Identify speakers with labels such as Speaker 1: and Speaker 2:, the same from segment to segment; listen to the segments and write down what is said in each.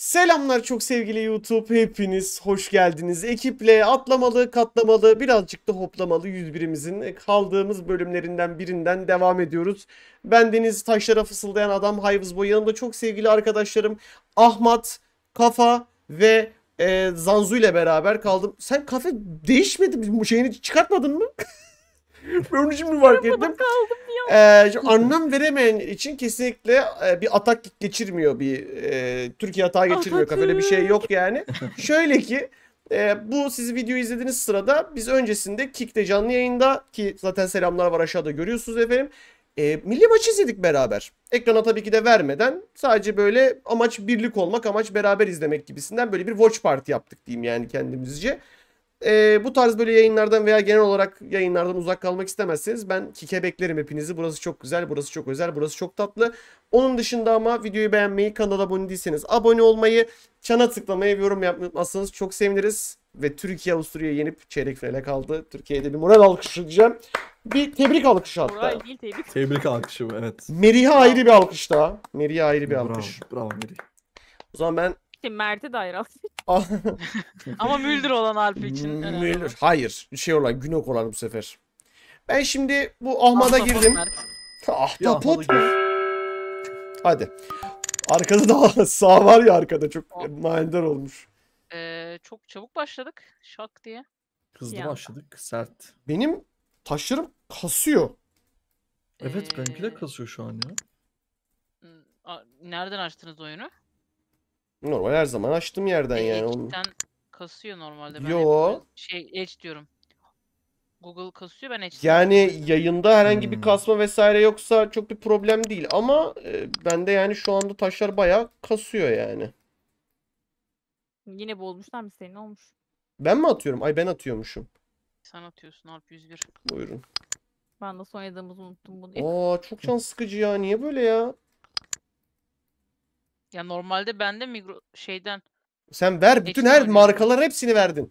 Speaker 1: Selamlar çok sevgili YouTube. Hepiniz hoş geldiniz. Ekiple atlamalı, katlamalı, birazcık da hoplamalı 101'imizin kaldığımız bölümlerinden birinden devam ediyoruz. Ben Deniz Taşlara Fısıldayan Adam Hayvız Boy. Yanımda çok sevgili arkadaşlarım Ahmet, Kafa ve e, Zanzu ile beraber kaldım. Sen kafe değişmedi mi? Şeyini çıkartmadın mı? ben onu şimdi fark ettim. Ee, şimdi anlam veremeyen için kesinlikle e, bir atak geçirmiyor bir e, Türkiye hata geçirmiyor kafede bir şey yok yani. Şöyle ki e, bu siz video izlediğiniz sırada biz öncesinde Kick'te canlı yayında ki zaten selamlar var aşağıda görüyorsunuz efendim. E, milli maç izledik beraber. Ekrana tabii ki de vermeden sadece böyle amaç birlik olmak, amaç beraber izlemek gibisinden böyle bir watch party yaptık diyeyim yani kendimizce. E, bu tarz böyle yayınlardan veya genel olarak yayınlardan uzak kalmak istemezseniz ben kike beklerim hepinizi. Burası çok güzel, burası çok özel, burası çok tatlı. Onun dışında ama videoyu beğenmeyi, kanala abone değilseniz abone olmayı, çana tıklamayı, yorum yapmayı unutmazsanız çok seviniriz. Ve Türkiye Avusturya'yı yenip çeyrek finale kaldı. Türkiye'de bir moral alkışı diyeceğim. Bir tebrik alkışı hatta. Moral değil tebrik. Tebrik alkışı evet. Meriha ayrı bir alkış daha. Meriha ayrı bir bravo, alkış. Bravo Meriha. O zaman ben
Speaker 2: için Mert'i de ayıralım. Ama Müldür olan Alp için. Müldür.
Speaker 1: Hayır. Şey olan Günok olan bu sefer.
Speaker 2: Ben şimdi bu Ahmada girdim.
Speaker 1: Ahtapot. Hadi. Arkada da sağ var ya arkada çok oh. manidar olmuş.
Speaker 2: Ee, çok çabuk başladık şak diye. Hızlı
Speaker 1: başladık sert. Benim taşlarım kasıyor. Evet ee... benimki de ee, kasıyor şu an ya.
Speaker 2: Hmm, nereden açtınız oyunu?
Speaker 1: Normal her zaman açtım yerden E, yani. Onu...
Speaker 2: kasıyor normalde. Ben Yo. Şey Edge diyorum. Google kasıyor ben Edge'den.
Speaker 1: Yani yayında herhangi bir hmm. kasma vesaire yoksa çok bir problem değil ama e, bende yani şu anda taşlar bayağı kasıyor yani.
Speaker 2: Yine boğulmuşlar mı senin olmuş?
Speaker 1: Ben mi atıyorum? Ay ben atıyormuşum.
Speaker 2: Sen atıyorsun Alp 101. Buyurun. Ben de son yadığımızı unuttum bunu. İlk-
Speaker 1: Aa çok can sıkıcı ya. Niye böyle ya?
Speaker 2: Ya normalde bende mikro şeyden.
Speaker 1: Sen ver bütün her Ekşi hepsini verdin.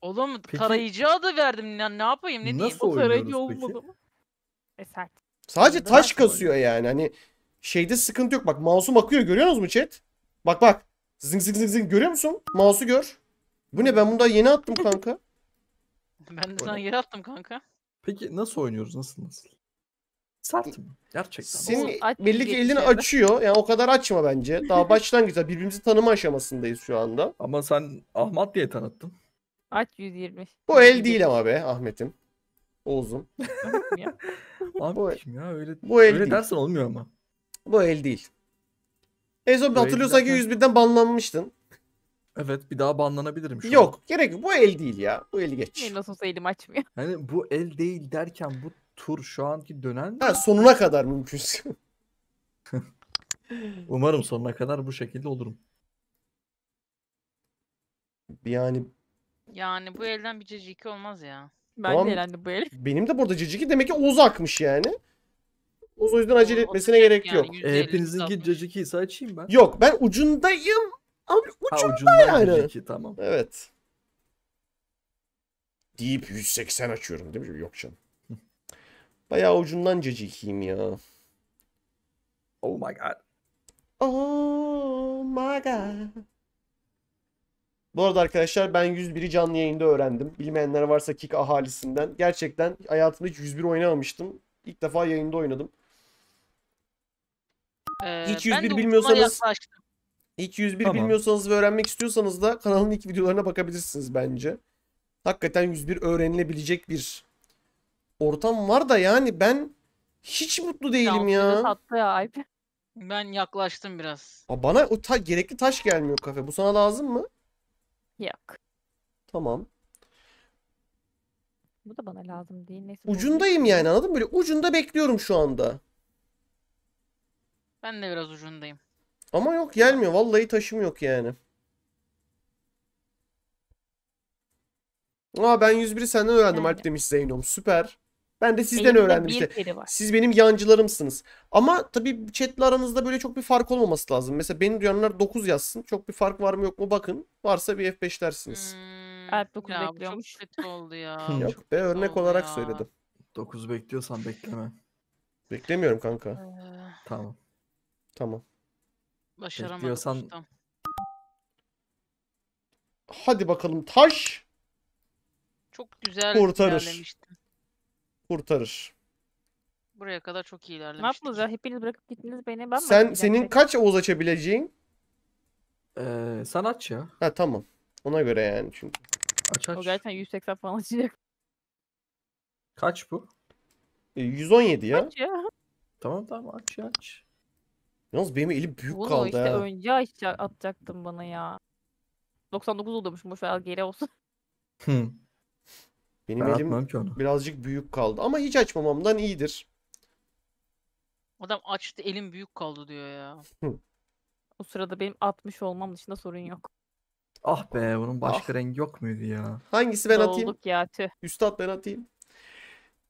Speaker 2: Oğlum Peki- tarayıcı adı verdim. Ya, ne yapayım ne diyeyim? Nasıl O oynuyoruz olmadı peki? mı? E,
Speaker 1: Sadece taş kasıyor yani. Hani şeyde sıkıntı yok. Bak mouse'um akıyor görüyor musun mu chat? Bak bak. Zing zing zing zing görüyor musun? Mouse'u gör. Bu ne ben bunu daha yeni attım kanka.
Speaker 2: Ben de sana yeni attım kanka.
Speaker 1: Peki nasıl oynuyoruz? Nasıl nasıl? Sert mi? Gerçekten. Senin Aç- belli ki elini şey. açıyor. Yani o kadar açma bence. Daha başlangıçta birbirimizi tanıma aşamasındayız şu anda. Ama sen Ahmet diye tanıttın.
Speaker 2: Aç 120. Bu el
Speaker 1: değil ama be Ahmet'im. Oğuz'um. Ya. Ahmetciğim ya öyle, Bu el öyle değil. dersen olmuyor ama. Bu el değil. En son hatırlıyorsan ki 101'den banlanmıştın. Evet bir daha banlanabilirim şu an. Yok gerek yok. Bu el değil ya. Bu eli geç.
Speaker 2: Nasıl olsa elim açmıyor.
Speaker 1: Yani bu el değil derken bu tur şu anki dönen Ha sonuna kadar mümkünse.
Speaker 2: Umarım
Speaker 1: sonuna kadar bu şekilde olurum. Yani
Speaker 2: Yani bu elden bir ceciki olmaz ya. Ben Tamam. de eğlendim bu el.
Speaker 1: benim de burada ciciki demek ki uzakmış yani. Oğuz o yüzden acele etmesine gerek yani, yok. E, yüzde elli hepinizinki caciki ise açayım ben. Yok ben ucundayım. Ama Ha ucunda yani. caciki tamam. Evet. Deyip 180 açıyorum değil mi? Yok canım. Bayağı ucundan cacikiyim ya. Oh my god. Oh my god. Bu arada arkadaşlar ben 101'i canlı yayında öğrendim. Bilmeyenler varsa Kick ahalisinden. Gerçekten hayatımda hiç 101 oynamamıştım. İlk defa yayında oynadım.
Speaker 2: Ee, hiç 101 bilmiyorsanız
Speaker 1: hiç 101 tamam. bilmiyorsanız ve öğrenmek istiyorsanız da kanalın ilk videolarına bakabilirsiniz bence. Hakikaten 101 öğrenilebilecek bir ortam var da yani ben hiç
Speaker 2: mutlu değilim ya. Sattı ya ayıp. Ben yaklaştım biraz.
Speaker 1: Aa, bana o ta gerekli taş gelmiyor kafe. Bu sana lazım mı? Yok. Tamam.
Speaker 2: Bu da bana lazım değil. Neyse, Ucundayım
Speaker 1: yani anladın mı? Böyle ucunda bekliyorum şu anda.
Speaker 2: Ben de biraz ucundayım.
Speaker 1: Ama yok gelmiyor. Vallahi taşım yok yani. Aa ben 101'i senden öğrendim Alp demiş Zeynom. Süper. Ben de sizden Elimde öğrendim işte. Siz benim yancılarımsınız. Ama tabii chatle aranızda böyle çok bir fark olmaması lazım. Mesela beni duyanlar 9 yazsın. Çok bir fark var mı yok mu bakın. Varsa bir F5 dersiniz.
Speaker 2: Hmm, evet 9 bekliyormuş. Çok kötü oldu ya. yok
Speaker 1: be örnek olarak ya. söyledim. 9 bekliyorsan bekleme. Beklemiyorum kanka. Ee, tamam. Tamam.
Speaker 2: Başaramadım. Bekliyorsan...
Speaker 1: Hadi bakalım taş.
Speaker 2: Çok güzel Kurtarır kurtarır. Buraya kadar çok iyi Ne ilerlemiştik. yaptınız ya? Hepiniz bırakıp gittiniz beni. Ben Sen senin gidecektim?
Speaker 1: kaç Oğuz açabileceğin? Ee, sanat ya. Ha tamam. Ona göre yani çünkü.
Speaker 2: Aç O aç. gerçekten 180 falan açacak.
Speaker 1: Kaç bu? E, 117 ya. Aç. ya? Tamam tamam aç aç. Yalnız benim elim büyük Oğlum o kaldı işte ha.
Speaker 2: önce açacak, atacaktın bana ya. 99 oluyormuş boşver al geri olsun.
Speaker 3: Hı.
Speaker 1: Benim ben elim ki onu. birazcık büyük kaldı. Ama hiç açmamamdan iyidir.
Speaker 2: Adam açtı elim büyük kaldı diyor ya. O sırada benim 60 olmam dışında sorun yok.
Speaker 1: Ah be bunun başka ah. rengi yok muydu ya? Hangisi ben Doğulduk atayım? ya tüh. Üstad ben atayım.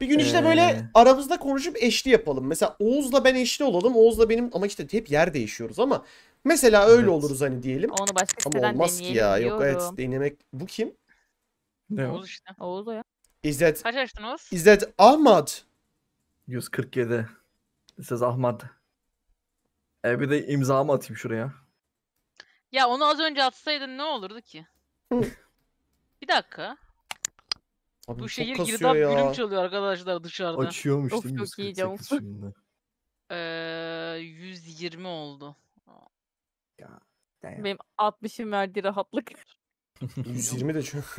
Speaker 1: Bir gün işte ee... böyle aramızda konuşup eşli yapalım. Mesela Oğuz'la ben eşli olalım. Oğuz'la benim ama işte hep yer değişiyoruz ama mesela öyle evet. oluruz hani diyelim. Onu başka ama olmaz ki ya. Diyorum. Yok evet denemek. Bu kim? Ne Oğuz
Speaker 2: işte. Oğuz o ya. İzzet. Kaç yaştınız?
Speaker 1: İzzet Ahmet. 147. Siz Ahmet. E bir de imzamı atayım şuraya.
Speaker 2: Ya onu az önce atsaydın ne olurdu ki? bir dakika.
Speaker 3: Abi Bu çok şehir kasıyor girdap gülüm
Speaker 2: çalıyor arkadaşlar dışarıda. Açıyormuş Of, değil mi? çok iyi 148 canım. şimdi. Ee, 120 oldu. Benim 60'ım verdiği rahatlık.
Speaker 1: 120 de çok.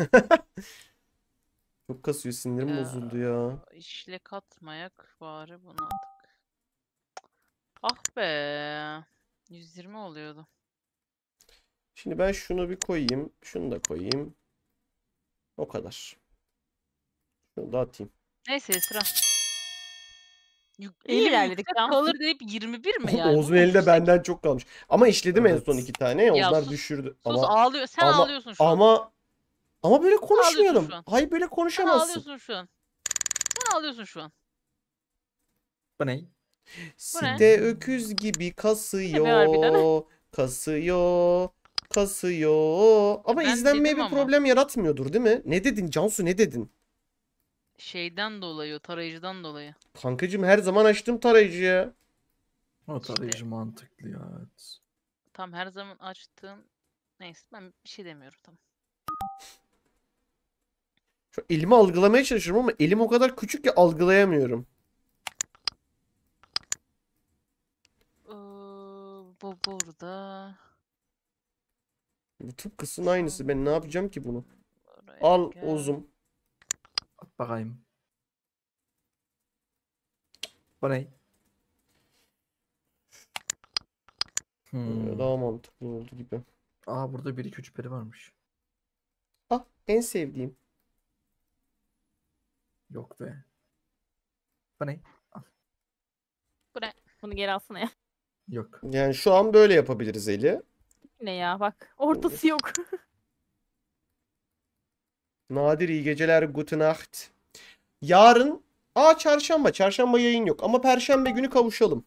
Speaker 1: Çok kasıyor sinirim ya, bozuldu ya.
Speaker 2: İşle katmayak bari bunu artık. Ah be. 120 oluyordu.
Speaker 1: Şimdi ben şunu bir koyayım. Şunu da koyayım. O kadar. Şunu da atayım.
Speaker 2: Neyse sıra. İyi ilerledik. Kalır deyip 21 mi yani? Oğuz'un
Speaker 1: elinde benden çok kalmış. Ama işledim evet. en son iki tane. Ya, Onlar sus, düşürdü. Sus ama, ağlıyor. Sen ama, ağlıyorsun şu ama, an. Ama ama böyle konuşmuyorum. Hayır böyle konuşamazsın. Sen konuşamazsın.
Speaker 2: ağlıyorsun şu an. Sen ağlıyorsun şu an. Bu ne? Bu ne?
Speaker 1: öküz gibi kasıyor. Kasıyor. Kasıyor. Ama Ben izlenmeye bir ama. problem yaratmıyordur değil mi? Ne dedin Cansu ne dedin?
Speaker 2: Şeyden dolayı, o tarayıcıdan dolayı.
Speaker 1: Kankacım her zaman açtım tarayıcıya. O tarayıcı mantıklı ya. Evet.
Speaker 2: Tam her zaman açtığın... Neyse ben bir şey demiyorum tamam.
Speaker 1: Şu elimi algılamaya çalışıyorum ama elim o kadar küçük ki algılayamıyorum.
Speaker 2: Ee, bu burada.
Speaker 1: Bu tıp kısmın aynısı. Ben ne yapacağım ki bunu? Oraya Al gel. Ozum. At bakayım. Bu ne? Hmm. Daha mantıklı oldu gibi. Aa burada 1 2 3 peri varmış. Ah en sevdiğim. Yok be. Bu ne? Ah.
Speaker 2: Bu ne? Bunu geri alsana ya.
Speaker 1: Yok. Yani şu an böyle yapabiliriz Eli.
Speaker 2: Ne ya bak. Ortası yok.
Speaker 1: Nadir iyi geceler. Guten Nacht. Yarın. Aa çarşamba. Çarşamba yayın yok. Ama perşembe günü kavuşalım.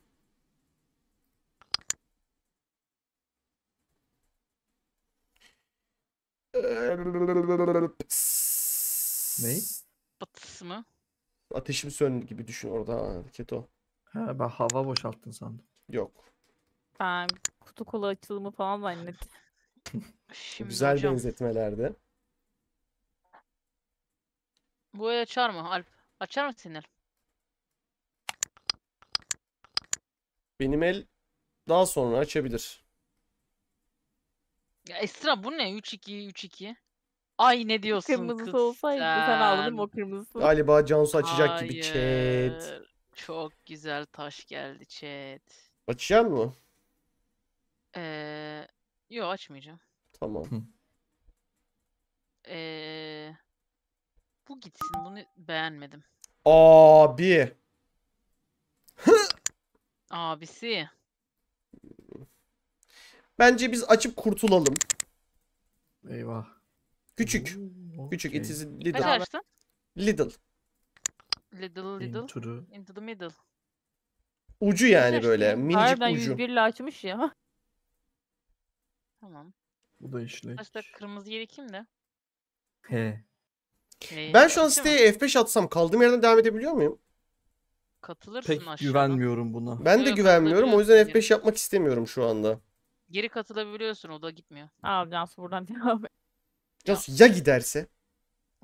Speaker 1: Ne?
Speaker 2: batısı mı?
Speaker 1: Ateşim sön gibi düşün orada Keto. o. He, ben hava boşalttın sandım. Yok.
Speaker 2: Ben kutu kola açılımı falan zannettim. Şimdi Güzel hocam,
Speaker 1: benzetmelerde.
Speaker 2: bu el açar mı Alp? Açar mı sinir?
Speaker 1: Benim el daha sonra açabilir.
Speaker 2: Ya Esra bu ne? 3-2, 3-2. Ay ne diyorsun Kırmızısı kız olsaydı sen aldın o kırmızısı. Galiba Cansu açacak gibi chat. Çok güzel taş geldi chat.
Speaker 1: Açacak mı?
Speaker 2: Ee, yo açmayacağım. Tamam. Ee, bu gitsin bunu beğenmedim.
Speaker 1: Abi.
Speaker 2: Abisi.
Speaker 1: Bence biz açıp kurtulalım. Eyvah. Küçük. Hmm, Küçük. It is Kaç Lidl. açtın? Lidl.
Speaker 2: Little little into the, into the middle.
Speaker 1: Ucu yani böyle. açtın? Minicik Harbiden ucu. 101
Speaker 2: ile açmış ya. Tamam. Bu da işlek. Başta kırmızı yeri kimde? He. Ee, ben şu an değil siteye
Speaker 1: F5 atsam kaldığım yerden devam edebiliyor muyum?
Speaker 2: Katılırsın Pek aşağıda. güvenmiyorum
Speaker 1: buna. Ben de ee, güvenmiyorum. O yüzden F5 yapmak istemiyorum şu anda.
Speaker 2: Geri katılabiliyorsun o da gitmiyor. Abi Cansu buradan devam et. Ya, ya
Speaker 1: giderse?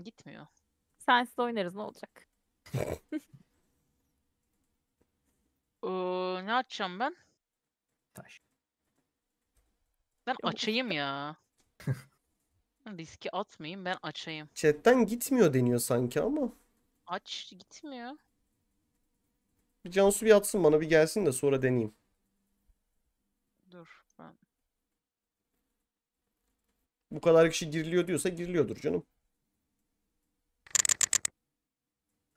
Speaker 2: Gitmiyor. Sensiz oynarız ne olacak? ee, ne açacağım ben? Taş. Ben açayım ya. Riski atmayayım ben açayım.
Speaker 1: Chatten gitmiyor deniyor sanki ama.
Speaker 2: Aç gitmiyor.
Speaker 1: Bir Cansu bir atsın bana bir gelsin de sonra deneyeyim. bu kadar kişi giriliyor diyorsa giriliyordur canım.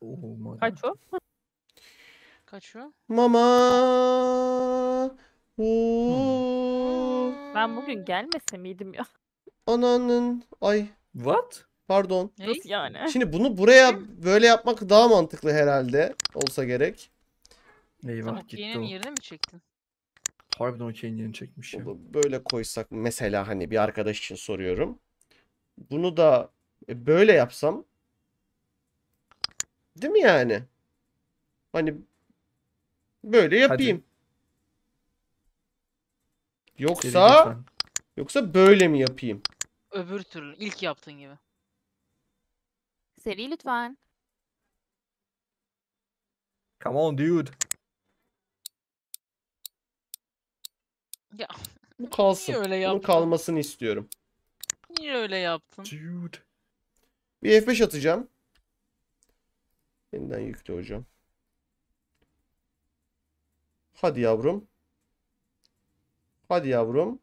Speaker 1: Oh Kaç
Speaker 2: o? Kaç o?
Speaker 1: Mama. Oo.
Speaker 2: Ben bugün gelmese miydim ya?
Speaker 1: Ananın. Ay. What? Pardon.
Speaker 2: Ne? Nasıl yani? Şimdi
Speaker 1: bunu buraya böyle yapmak daha mantıklı herhalde olsa gerek. Eyvah Tamam, gitti o. yerine mi çektin? Harbiden okey'in yeni çekmiş ya. Böyle koysak mesela hani bir arkadaş için soruyorum. Bunu da e, böyle yapsam değil mi yani? Hani böyle yapayım. Hadi. Yoksa yoksa böyle mi yapayım?
Speaker 2: Öbür türlü ilk yaptığın gibi. Seri lütfen.
Speaker 1: Come on dude.
Speaker 2: Ya. Bu kalsın. Niye öyle yaptın? Bunun
Speaker 1: kalmasını istiyorum.
Speaker 2: Niye öyle yaptın? Dude.
Speaker 1: Bir F5 atacağım. Yeniden yükle hocam. Hadi yavrum. Hadi yavrum.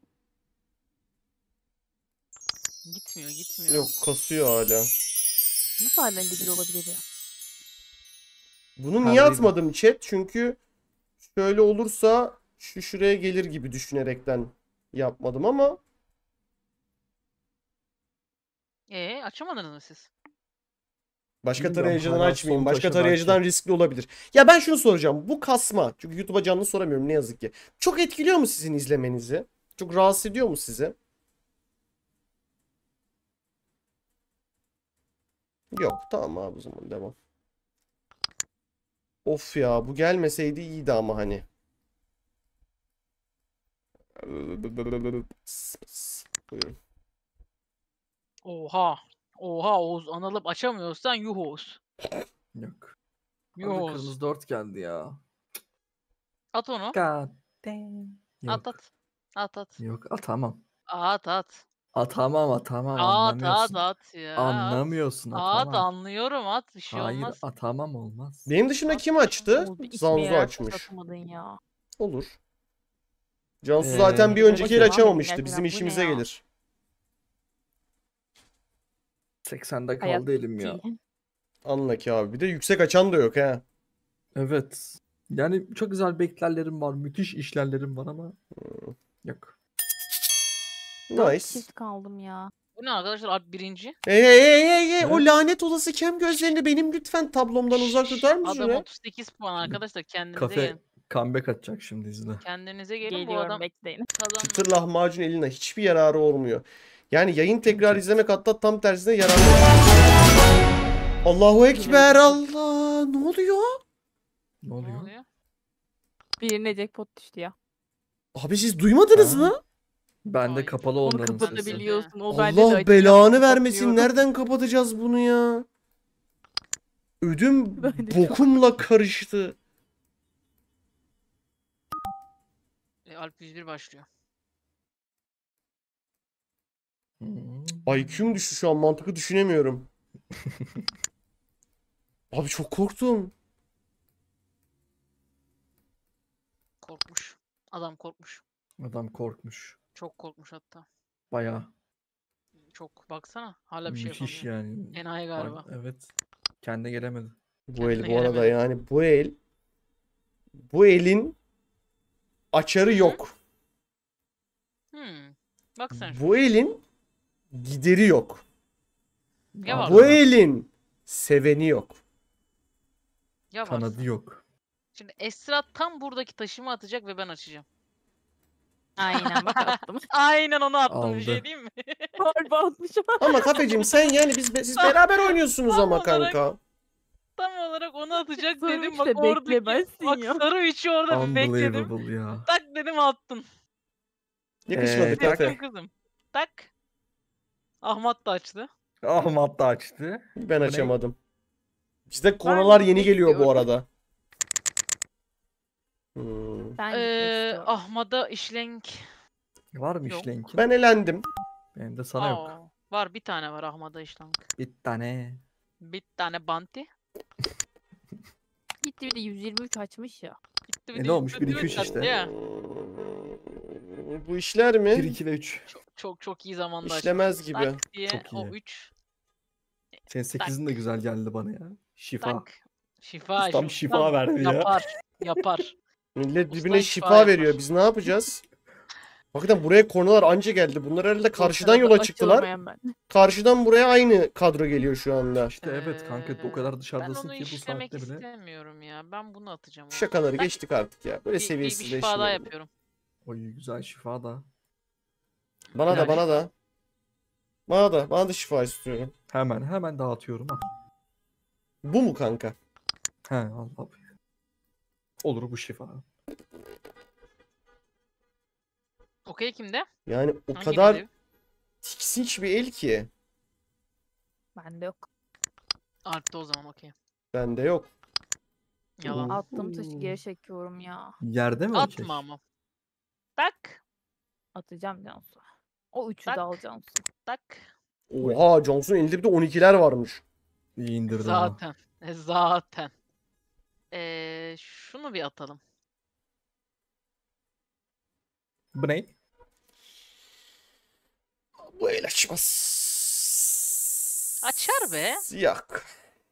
Speaker 2: Gitmiyor gitmiyor. Yok
Speaker 1: kasıyor hala.
Speaker 2: Nasıl halen gidiyor olabilir ya?
Speaker 1: Bunu niye Harbiden. atmadım chat? Çünkü şöyle olursa şu şuraya gelir gibi düşünerekten yapmadım ama.
Speaker 2: Ee açamadınız mı siz?
Speaker 1: Başka tarayıcıdan açmayayım. Başka tarayıcıdan riskli olabilir. Ya ben şunu soracağım. Bu kasma. Çünkü YouTube'a canlı soramıyorum ne yazık ki. Çok etkiliyor mu sizin izlemenizi? Çok rahatsız ediyor mu sizi? Yok. Tamam abi o zaman devam. Of ya bu gelmeseydi iyiydi ama hani.
Speaker 2: Oha. Oha Oğuz analıp açamıyorsan yuh Oğuz. Yok. Yuh Abi Oğuz. Kırmızı
Speaker 1: dörtgendi ya.
Speaker 2: At onu. God damn. Yok. At at. At at. Yok atamam. At at. Atamam atamam at, anlamıyorsun. At at ya. Anlamıyorsun atamam. At anlıyorum at bir şey Hayır, olmaz.
Speaker 1: Hayır atamam olmaz. Benim dışında at, kim açtı? Zanzu açmış. Olur. Cansu Ee, zaten bir önceki el açamamıştı. Bizim işimize gelir. 80'de kaldı Hayat elim ya. Anla ki abi. Bir de yüksek açan da yok ha. Evet. Yani çok güzel beklerlerim var. Müthiş işlerlerim var ama. Hmm. Yok.
Speaker 2: Nice. çift kaldım ya. Bu ne arkadaşlar abi birinci? Ee ey ey ey o
Speaker 1: lanet olası kem gözlerini benim lütfen tablomdan uzak tutar mısın Adam
Speaker 2: 38 puan arkadaşlar kendinize Kafe, gelin.
Speaker 1: Comeback atacak şimdi izle.
Speaker 2: Kendinize gelin bu Geliyorum adam bekleyin. kazandı.
Speaker 1: Çıtır lahmacun eline hiçbir yararı olmuyor. Yani yayın tekrar izlemek hatta tam tersine yararlı. Allahu Ekber
Speaker 2: Allah. Ne oluyor? Ne oluyor? oluyor? Birine jackpot düştü ya.
Speaker 1: Abi siz duymadınız Ha. mı? Bende de kapalı Onu onların sesi. kapatabiliyorsun. O bende de Allah belanı vermesin. Kapatıyorum. Nereden kapatacağız bunu ya? Ödüm Ben şey bokumla karıştı.
Speaker 2: Alp 101 başlıyor.
Speaker 1: Hmm. IQ'm düştü şu an mantıklı düşünemiyorum. Abi çok korktum.
Speaker 2: Korkmuş. Adam korkmuş. Adam korkmuş. Çok korkmuş hatta. Baya. Çok baksana hala bir şey yapamıyor. Müthiş yani. Enayi galiba. Ay-
Speaker 1: Evet. Kendine gelemedi. Bu el bu Kendine arada yani bu el bu elin açarı yok.
Speaker 2: Hmm. Bak sen.
Speaker 1: Bu elin gideri yok.
Speaker 2: Ya Bu mı? elin
Speaker 1: seveni yok. Ya var. Kanadı yok.
Speaker 2: Şimdi Esra tam buradaki taşımı atacak ve ben açacağım. Aynen bak attım. Aynen onu attım bir şey Aldı. şey değil mi? Harbi atmışım. Ama kafeciğim sen yani biz siz beraber oynuyorsunuz Tam ama olarak tam olarak onu atacak Soru dedim. Bak işte oradaki beklemezsin bak sarı içi orada
Speaker 1: bekledim. ya.
Speaker 2: Tak dedim attın. Yakışmadı Ee, tak. kızım. Tak. Ahmet de açtı.
Speaker 1: Ahmet de açtı. Ben hani açamadım. İşte konular yeni geliyor bu arada. Hmm. Ben
Speaker 2: gitmek Ee, istiyorum. işlenk.
Speaker 1: E, var mı Yok. işlenki? Ben elendim. ben de sana yok.
Speaker 2: Var bir tane var Ahmet'a işlenk.
Speaker 1: Bir tane.
Speaker 2: Bir tane Banti gitti bir de 123 açmış ya. Gitti bir E de ne olmuş? 123 1-2-3 işte. ya.
Speaker 1: Bu işler mi? 1, 2 ve 3.
Speaker 2: Çok çok çok iyi zamanda İşlemez açtı. gibi. diye Çok o iyi. 3.
Speaker 1: Senin 8'in de güzel geldi bana ya. Şifa. Tak.
Speaker 2: Şifa. Tam şifa verdi ya. Yapar. Yapar.
Speaker 1: Millet Ustan birbirine şifa şifa veriyor. Biz ne yapacağız? Hakikaten buraya kornalar anca geldi. Bunlar herhalde karşıdan yola çıktılar. Karşıdan buraya aynı kadro geliyor şu anda. İşte evet kanka o ee, kadar dışarıdasın ki bu saatte bile. Ben onu istemiyorum ya. Ben bunu atacağım. Şakaları ben geçtik artık ya. Böyle bir, seviyesizleşmiyor. Bir, bir şifa yapıyorum. Oy güzel şifa da. Bana yani. da bana da. Bana da bana da şifa istiyorum. Hemen hemen dağıtıyorum. Bu mu kanka? He Allah. Olur bu şifa.
Speaker 2: Okey kimde? Yani o Hangi kadar dedi?
Speaker 1: tiksinç bir el ki.
Speaker 2: Bende yok. Alp'te o zaman okey.
Speaker 1: Bende yok. Yalan. Attım taşı geri
Speaker 2: çekiyorum ya.
Speaker 1: Yerde mi okey? Atma
Speaker 2: ama. Tak. Atacağım Cansu. O üçü tak. de al Cansu. Tak.
Speaker 1: Oha Cansu'nun elinde bir de 12'ler varmış. İyi indirdi Zaten.
Speaker 2: Ama. E, zaten. Ee, şunu bir atalım.
Speaker 1: Bu ne? Bu el açmaz.
Speaker 3: Açar be.
Speaker 1: Yok.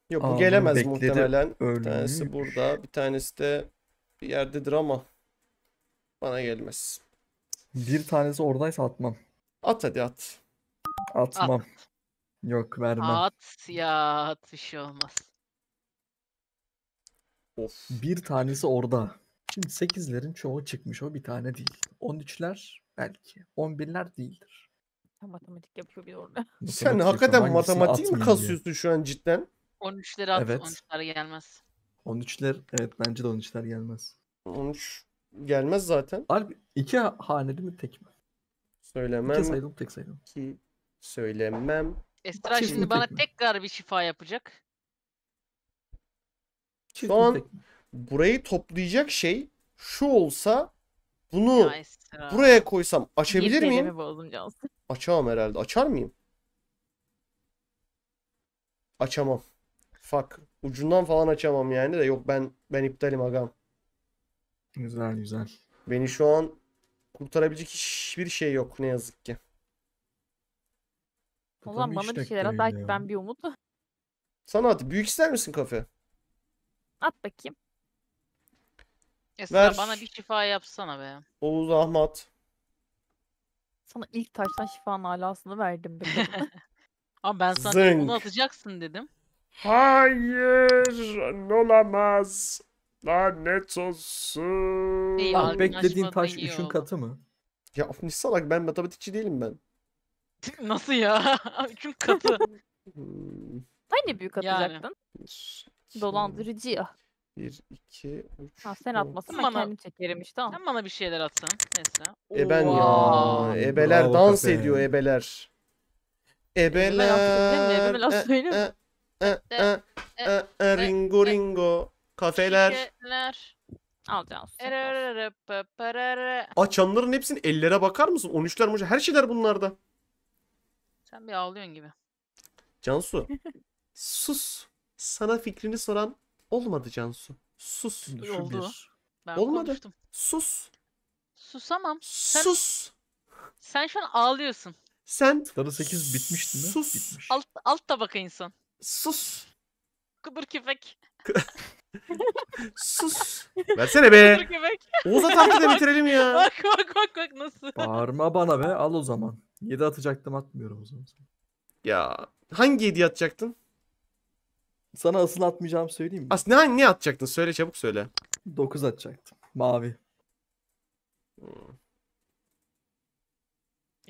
Speaker 1: Yok bu Aa, gelemez muhtemelen. Ölmüş. Bir tanesi burada. Bir tanesi de bir yerdedir ama bana gelmez. Bir tanesi oradaysa atmam. At hadi at. Atmam. At. Yok vermem.
Speaker 2: At ya at bir şey olmaz. Of.
Speaker 1: Bir tanesi orada. Şimdi sekizlerin çoğu çıkmış o bir tane değil. 13'ler belki. 11'ler değildir.
Speaker 2: Ya matematik yapıyor bir orada. Sen hakikaten matematik mi atmayayım
Speaker 1: diye. şu an cidden? 13'lere at, Evet. 13'lere gelmez. 13'ler evet bence de 13'ler gelmez. 13 gelmez zaten. Abi iki haneli mi tek mi? İki Söylemem saydım tek saydım. ki söylemem.
Speaker 2: Esra şimdi mi, bana mi? tekrar bir şifa yapacak.
Speaker 1: Şu an- Burayı toplayacak şey şu olsa bunu Ya buraya koysam açabilir miyim? Açamam herhalde. Açar mıyım? Açamam. Fuck. Ucundan falan açamam yani de yok ben ben iptalim agam. Güzel güzel. Beni şu an kurtarabilecek hiçbir şey yok ne yazık ki.
Speaker 2: O zaman bana bir şeyler at. Belki ben bir umut.
Speaker 1: Sana at. Büyük ister misin kafe?
Speaker 2: At bakayım. Esra bana bir şifa yapsana be.
Speaker 1: Oğuz Ahmet.
Speaker 2: Sana ilk taştan şifanın alasını verdim. bir Ama ben sana Zınk. bunu atacaksın dedim.
Speaker 1: Hayır olamaz. Lanet olsun.
Speaker 2: İyi, Lan beklediğin taş iyi 3'ün
Speaker 1: katı mı? Ya of, salak ben matematikçi değilim ben.
Speaker 2: Nasıl ya? Çünkü katı. Hmm, Hani büyük Yani. Dolandırıcı ya.
Speaker 1: 1, 2, 3, Ha sen atmasın ben Bana- kendim
Speaker 2: çekerim işte. al. Sen bana bir şeyler atsan. Neyse. Eben ya. Ebeler Bravo dans Kafe. ediyor
Speaker 1: ebeler. Ebeler yaptı, e, e, e, Ringo ringo. Kafeler.
Speaker 2: Şişeler. Al
Speaker 1: Açanların hepsinin ellere bakar mısın? 13'ler moca her şeyler bunlarda.
Speaker 2: Sen bir ağlıyorsun gibi. Cansu. Sus.
Speaker 1: Sana fikrini soran Olmadı Cansu. Sus. Şu Oldu. bir. Ben Olmadı.
Speaker 2: konuştum. Sus. Susamam. Sen- Sus. Sen şu an ağlıyorsun.
Speaker 1: Sen Darı 8 bitmişti mi? Sus.
Speaker 2: Bitmiş. Alt, alt tabaka insan. sus. Kıbır köpek. Sus. Versene Kıbır be. köpek. Oğuz Atak'ı da bitirelim ya. Bak bak bak bak nasıl.
Speaker 1: Bağırma bana be al o zaman. 7 atacaktım atmıyorum o zaman. Ya hangi hediye atacaktın? Sana asıl atmayacağımı söyleyeyim mi? Aslında ne, ne atacaktın? Söyle çabuk söyle. 9 atacaktım. Mavi. Hmm.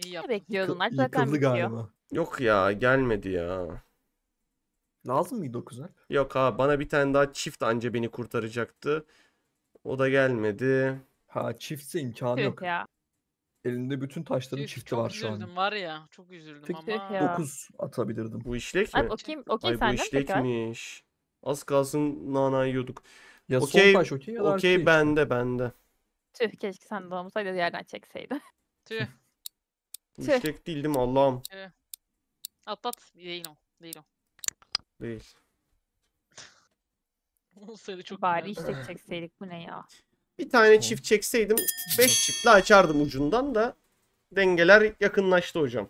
Speaker 2: İyi Ne yaptın. bekliyordun? Alp Yıkıldı galiba.
Speaker 1: Yok ya gelmedi ya. Lazım mıydı 9 Yok ha bana bir tane daha çift anca beni kurtaracaktı. O da gelmedi. Ha çiftse imkanı Tüh yok. ya. Elinde bütün taşların Üf, çifti var şu an. Çok üzüldüm
Speaker 2: var ya. Çok üzüldüm Tek- ama. Ya. 9
Speaker 1: atabilirdim. Bu işlek mi? Abi okuyayım, Ay okuyayım bu işlekmiş. Az kalsın nana yiyorduk. Ya Okey, son taş okey ya da Okey erkek. bende bende.
Speaker 2: Tüh keşke sen de olmasaydı yerden çekseydi. Tüh.
Speaker 1: Bu Tüh. işlek değil değil mi Allah'ım?
Speaker 2: Atlat. Değil o. Değil o. Değil. Olsaydı çok Bari güzeldi. çekseydik bu ne ya. Bir tane
Speaker 1: çift çekseydim 5 çiftle açardım ucundan da dengeler yakınlaştı hocam.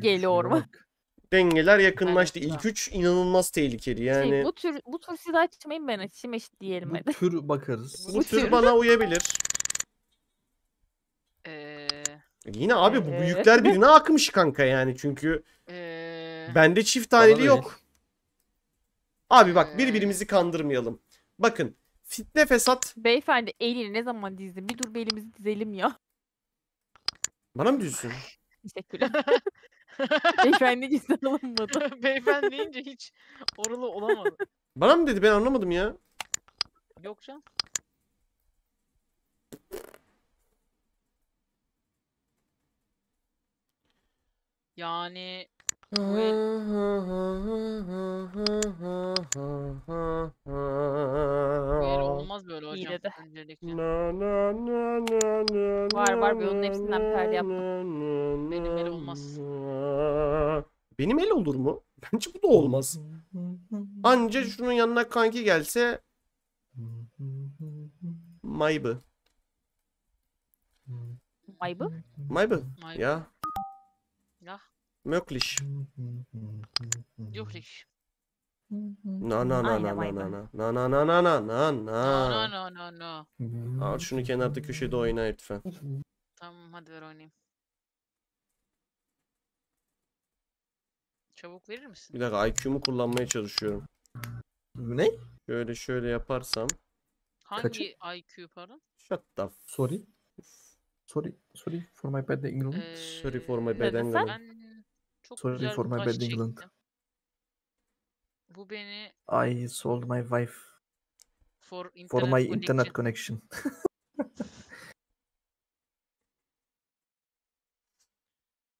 Speaker 1: Geliyor mu? Dengeler yakınlaştı. İlk 3 inanılmaz tehlikeli şey, yani. Şey, bu
Speaker 2: tür bu tür siz açmayın ben açayım eşit diyelim Bu hadi.
Speaker 1: tür bakarız. Bu, Bu tür, bana uyabilir. Ee, Yine abi bu Ee? büyükler birine akmış kanka yani çünkü ee, bende çift taneli yok. Abi bak ee. birbirimizi kandırmayalım. Bakın
Speaker 2: Fitne fesat. Beyefendi elini ne zaman dizdin? Bir dur belimizi dizelim ya. Bana mı diyorsun? Teşekkürler. Beyefendi gizli olmadı. Beyefendi deyince hiç oralı olamadı.
Speaker 1: Bana mı dedi ben anlamadım ya.
Speaker 2: Yok canım. Yani bu
Speaker 1: olmaz böyle hocam. Var var bir onun hepsinden perde yaptım. Benim el olmaz. Benim el olur mu? Bence bu da olmaz. Anca şunun yanına kanki gelse Maybı.
Speaker 2: Maybı? Maybı. Ya. Möglich. Juchlich.
Speaker 1: Na na na na na na na na na na na na na na na na na na na. Al şunu kenarda köşede oyna lütfen.
Speaker 2: Tamam hadi ver oynayayım. Çabuk verir misin? Bir
Speaker 1: dakika IQ'mu kullanmaya çalışıyorum. Ne? Şöyle şöyle yaparsam. Hangi IQ pardon? Shut the Sorry. Sorry. Sorry for my bad English. Ee, Sorry for my bad English. Ben çok Sorry güzel for my bad England.
Speaker 2: Bu beni
Speaker 1: I sold my wife for, internet for my connection. internet connection.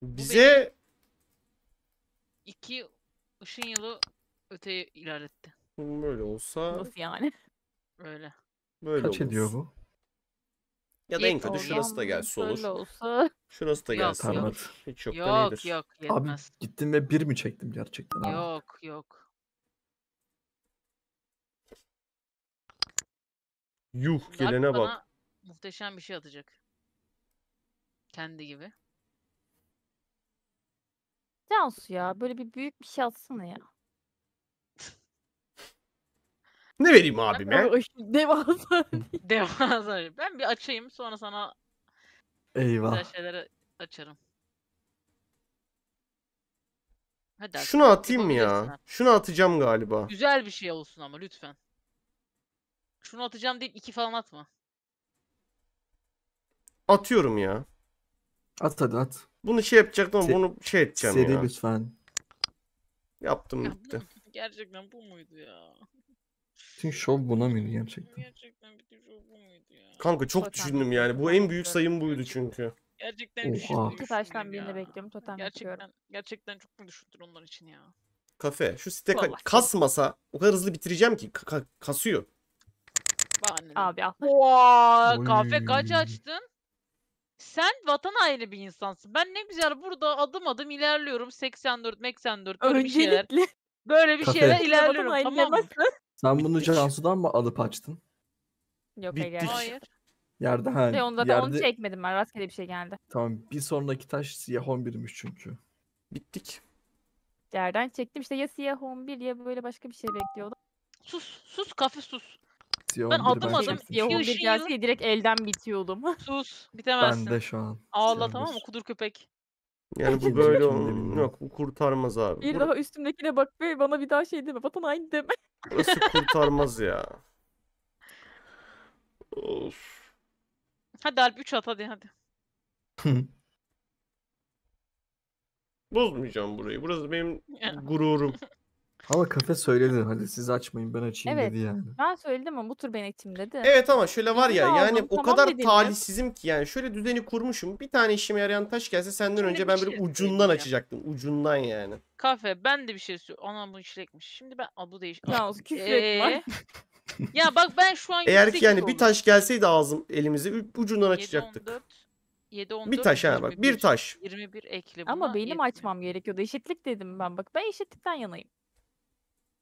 Speaker 2: Bize iki ışın yılı öteye ilerletti.
Speaker 1: Böyle olsa Nasıl
Speaker 2: yani? böyle.
Speaker 1: Böyle Kaç olur. ediyor bu?
Speaker 2: Ya da en kötü şurası da gelse olur. Olsa...
Speaker 1: Şurası da gelse yok, Yok. Hiç yok, yok Yok yetmez. Abi gittim ve bir mi çektim gerçekten? Abi?
Speaker 2: Yok yok.
Speaker 1: Yuh Bunlar gelene bak.
Speaker 2: Muhteşem bir şey atacak. Kendi gibi. Cansu ya böyle bir büyük bir şey atsana ya.
Speaker 1: Ne vereyim abime?
Speaker 2: Devasa. Devasa. Ben bir açayım sonra sana Eyvah. güzel şeyleri açarım. Hadi artık. Şunu atayım
Speaker 1: mı ya? Şunu atacağım galiba.
Speaker 2: Güzel bir şey olsun ama lütfen. Şunu atacağım değil iki falan atma.
Speaker 1: Atıyorum ya. At hadi at. Bunu şey yapacaktım ama bunu şey edeceğim Seri ya. lütfen. Yaptım bitti.
Speaker 2: Gerçekten bu muydu ya?
Speaker 1: Bütün şov buna mıydı gerçekten? Gerçekten bütün şov bu muydu ya? Kanka çok Totem. düşündüm yani. Bu en büyük sayım buydu çünkü.
Speaker 2: Gerçekten Oha. düşündüm. İki taştan birini bekliyorum. Totem yapıyorum. Gerçekten, gerçekten çok mu düşündün onlar için ya?
Speaker 1: Kafe. Şu site ka- Vallahi. kasmasa o kadar hızlı bitireceğim ki. Ka- kasıyor.
Speaker 2: Bak Abi al. Oy. Oha,
Speaker 1: kahve kaç açtın?
Speaker 2: Sen vatan aile bir insansın. Ben ne güzel burada adım adım ilerliyorum. 84, 84 böyle bir şeyler. Böyle bir Kafe. şeyler ilerliyorum tamam mı?
Speaker 1: Sen bunu Cansu'dan mı alıp açtın?
Speaker 2: Yok Bittik. Ege. Hayır.
Speaker 1: Yerde ha. Ve onda da yerde... onu
Speaker 2: çekmedim ben. Rastgele bir şey geldi.
Speaker 1: Tamam. Bir sonraki taş siyah 11'miş çünkü. Bittik.
Speaker 2: Yerden çektim. işte ya siyah 11 ya böyle başka bir şey bekliyordum. Sus. Sus kafe sus. Siyah ben adım adım şey. siyah 11 gelse direkt elden bitiyordum. Sus. Bitemezsin. Ben de şu an. Ağla tamam mı kudur köpek.
Speaker 1: Yani bu böyle Kim hmm, yok bu kurtarmaz abi. Bir Bura- daha
Speaker 2: üstümdekine bak ve bana bir daha şey deme. Vatan aynı deme.
Speaker 1: Burası kurtarmaz ya. Of.
Speaker 2: Hadi Alp 3 at hadi hadi.
Speaker 1: Bozmayacağım burayı. Burası benim gururum. Ama kafe söyledi, Hadi siz açmayın ben açayım Evet. dedi yani.
Speaker 2: Ben söyledim ama bu tür ben açayım dedi. Evet ama şöyle var ya İzin yani aldım, o tamam kadar dediniz. talihsizim
Speaker 1: ki yani şöyle düzeni kurmuşum. Bir tane işime yarayan taş gelse senden Şöyle önce ben şey böyle şey ucundan söyleyeceğim. açacaktım. Ucundan yani.
Speaker 2: Kafe ben de bir şey söylüyorum. Anam bu işlekmiş. Şimdi ben Aa, bu değiş. Ya Aa, ah, küfür ee? ya bak ben şu an Eğer ki yani bir
Speaker 1: taş gelseydi ağzım elimize ü- ucundan açacaktık.
Speaker 2: 7 14 Bir taş ha bak bir taş. 21 ekli buna. Ama benim yetmiyor. açmam gerekiyordu. Eşitlik dedim ben. Bak ben eşitlikten yanayım.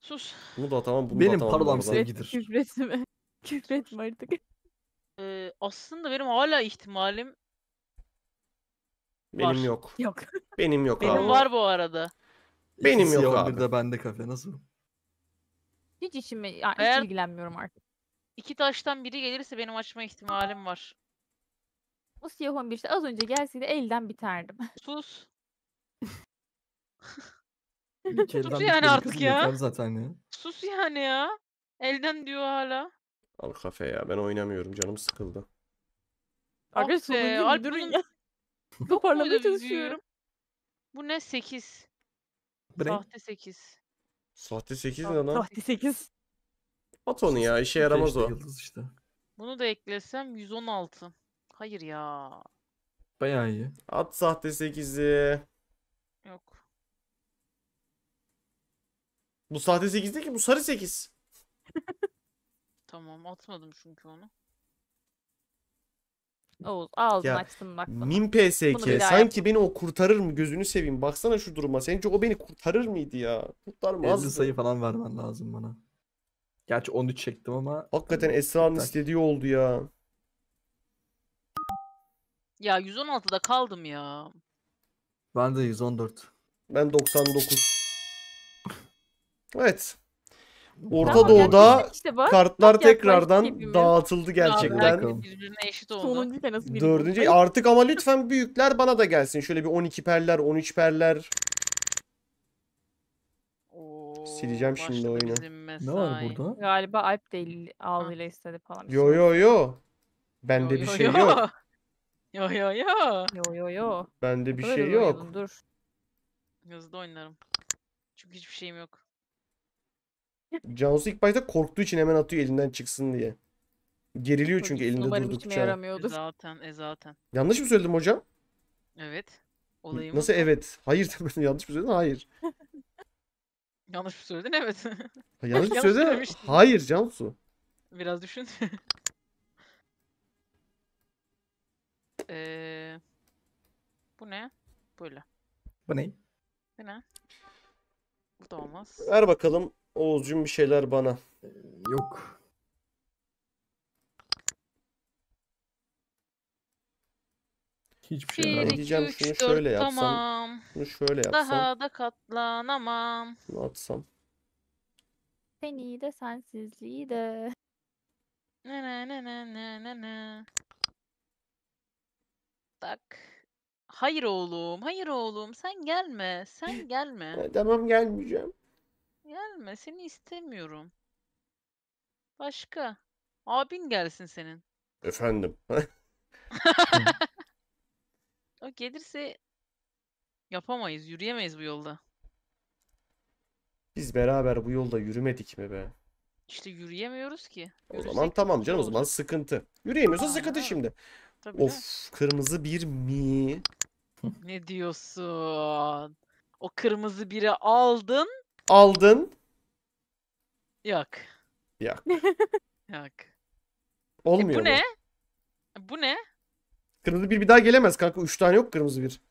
Speaker 2: Sus.
Speaker 1: Bunu da tamam bunu Benim da tamam. parolam sevgidir.
Speaker 2: Küfretme. Küfretme artık. Ee, aslında benim hala ihtimalim
Speaker 1: Benim var. yok. Yok. Benim yok Benim abi. var bu arada. Benim yok abi. de bende kafe nasıl?
Speaker 2: Hiç işime yani Eğer- hiç ilgilenmiyorum artık. İki taştan biri gelirse benim açma ihtimalim var. Bu siyah 11 işte az önce gelseydi elden biterdim. Sus.
Speaker 3: Bir Sus yani kelime artık ya.
Speaker 2: zaten ya. Sus yani ya. Elden diyor hala.
Speaker 1: Al kafe ya ben oynamıyorum canım sıkıldı.
Speaker 2: Arkadaşlar Ah be, sonuncu ya. Toparlamaya çalışıyorum. Bu ne 8? Bre. Sahte 8.
Speaker 1: Sahte 8 ne lan? Sahte 8. At onu ya işe yaramaz o. işte.
Speaker 2: Bunu da eklesem 116. Hayır ya.
Speaker 1: Bayağı iyi. At sahte 8'i. Yok. Bu sahte 8 değil ki bu sarı 8.
Speaker 2: Tamam atmadım çünkü onu. Oğuz aldın, Ya, açtın bak bana. Min PSK daha sanki
Speaker 1: beni o kurtarır mı gözünü seveyim. Baksana şu duruma. Sence o beni kurtarır mıydı ya? 50
Speaker 2: Kurtarmazdı. sayı
Speaker 1: falan vermen lazım bana. Gerçi 13 çektim ama Hakikaten Esra'nın Tak. istediği oldu ya.
Speaker 2: Ya 116'da kaldım ya.
Speaker 1: ben de 114. Ben 99. Evet. Orta Doğu'da işte bak, kartlar bak, tekrardan hepimiz. dağıtıldı gerçekten.
Speaker 2: Sonuncu da şey nasıl şey Dördüncü.
Speaker 1: Artık ama lütfen büyükler bana da gelsin. Şöyle bir 12 perler, 13 perler. Oo, Sileceğim şimdi oyunu.
Speaker 2: Ne var burada? Galiba Alp değil ağzıyla istedi falan. Yo
Speaker 1: yo yo. Bende yo, bir yo, şey yo. yok.
Speaker 2: Yo yo yo. Yo yo yo. Bende bir Öyle şey yok. Dur. Hızlı oynarım. Çünkü hiçbir şeyim yok.
Speaker 1: Cansu ilk başta korktuğu için hemen atıyor elinden çıksın diye. Geriliyor çünkü elinde Umarım içime durdukça. E
Speaker 2: zaten e zaten.
Speaker 1: Yanlış mı söyledim hocam?
Speaker 2: Evet. Olayım. Nasıl
Speaker 1: evet? Hayır demedim. Yanlış mı söyledin? Hayır.
Speaker 2: Yanlış mı söyledin? Evet. Yanlış mı söyledin? Hayır Cansu. Biraz düşün. Eee bu ne? Böyle. Bu ne? Bu ne? Bu da olmaz. Ver
Speaker 1: bakalım Oğuzcum bir şeyler bana. Yok.
Speaker 2: Hiçbir şey Bir, yok. iki, üç, şunu dört, şöyle yapsam. tamam. Bunu şöyle yapsam. Daha da katlanamam. Bunu atsam. Seni de sensizliği de. Ne ne ne ne ne ne ne. Tak. Hayır oğlum, hayır oğlum. Sen gelme, sen gelme.
Speaker 1: Tamam gelmeyeceğim.
Speaker 2: Gelme seni istemiyorum. Başka. Abin gelsin senin.
Speaker 1: Efendim.
Speaker 2: o gelirse yapamayız, yürüyemeyiz bu yolda.
Speaker 1: Biz beraber bu yolda yürümedik mi be?
Speaker 2: İşte yürüyemiyoruz ki. O zaman
Speaker 1: tamam canım o zaman sıkıntı. Yürüyemiyorsa Aa, sıkıntı şimdi. Tabii of de. kırmızı bir mi?
Speaker 2: ne diyorsun? O kırmızı biri aldın
Speaker 1: aldın. Yok. Yak. Yok. E, Olmuyor. E, bu, bu ne? Bu ne? Kırmızı bir bir daha gelemez kanka. Üç tane yok kırmızı bir.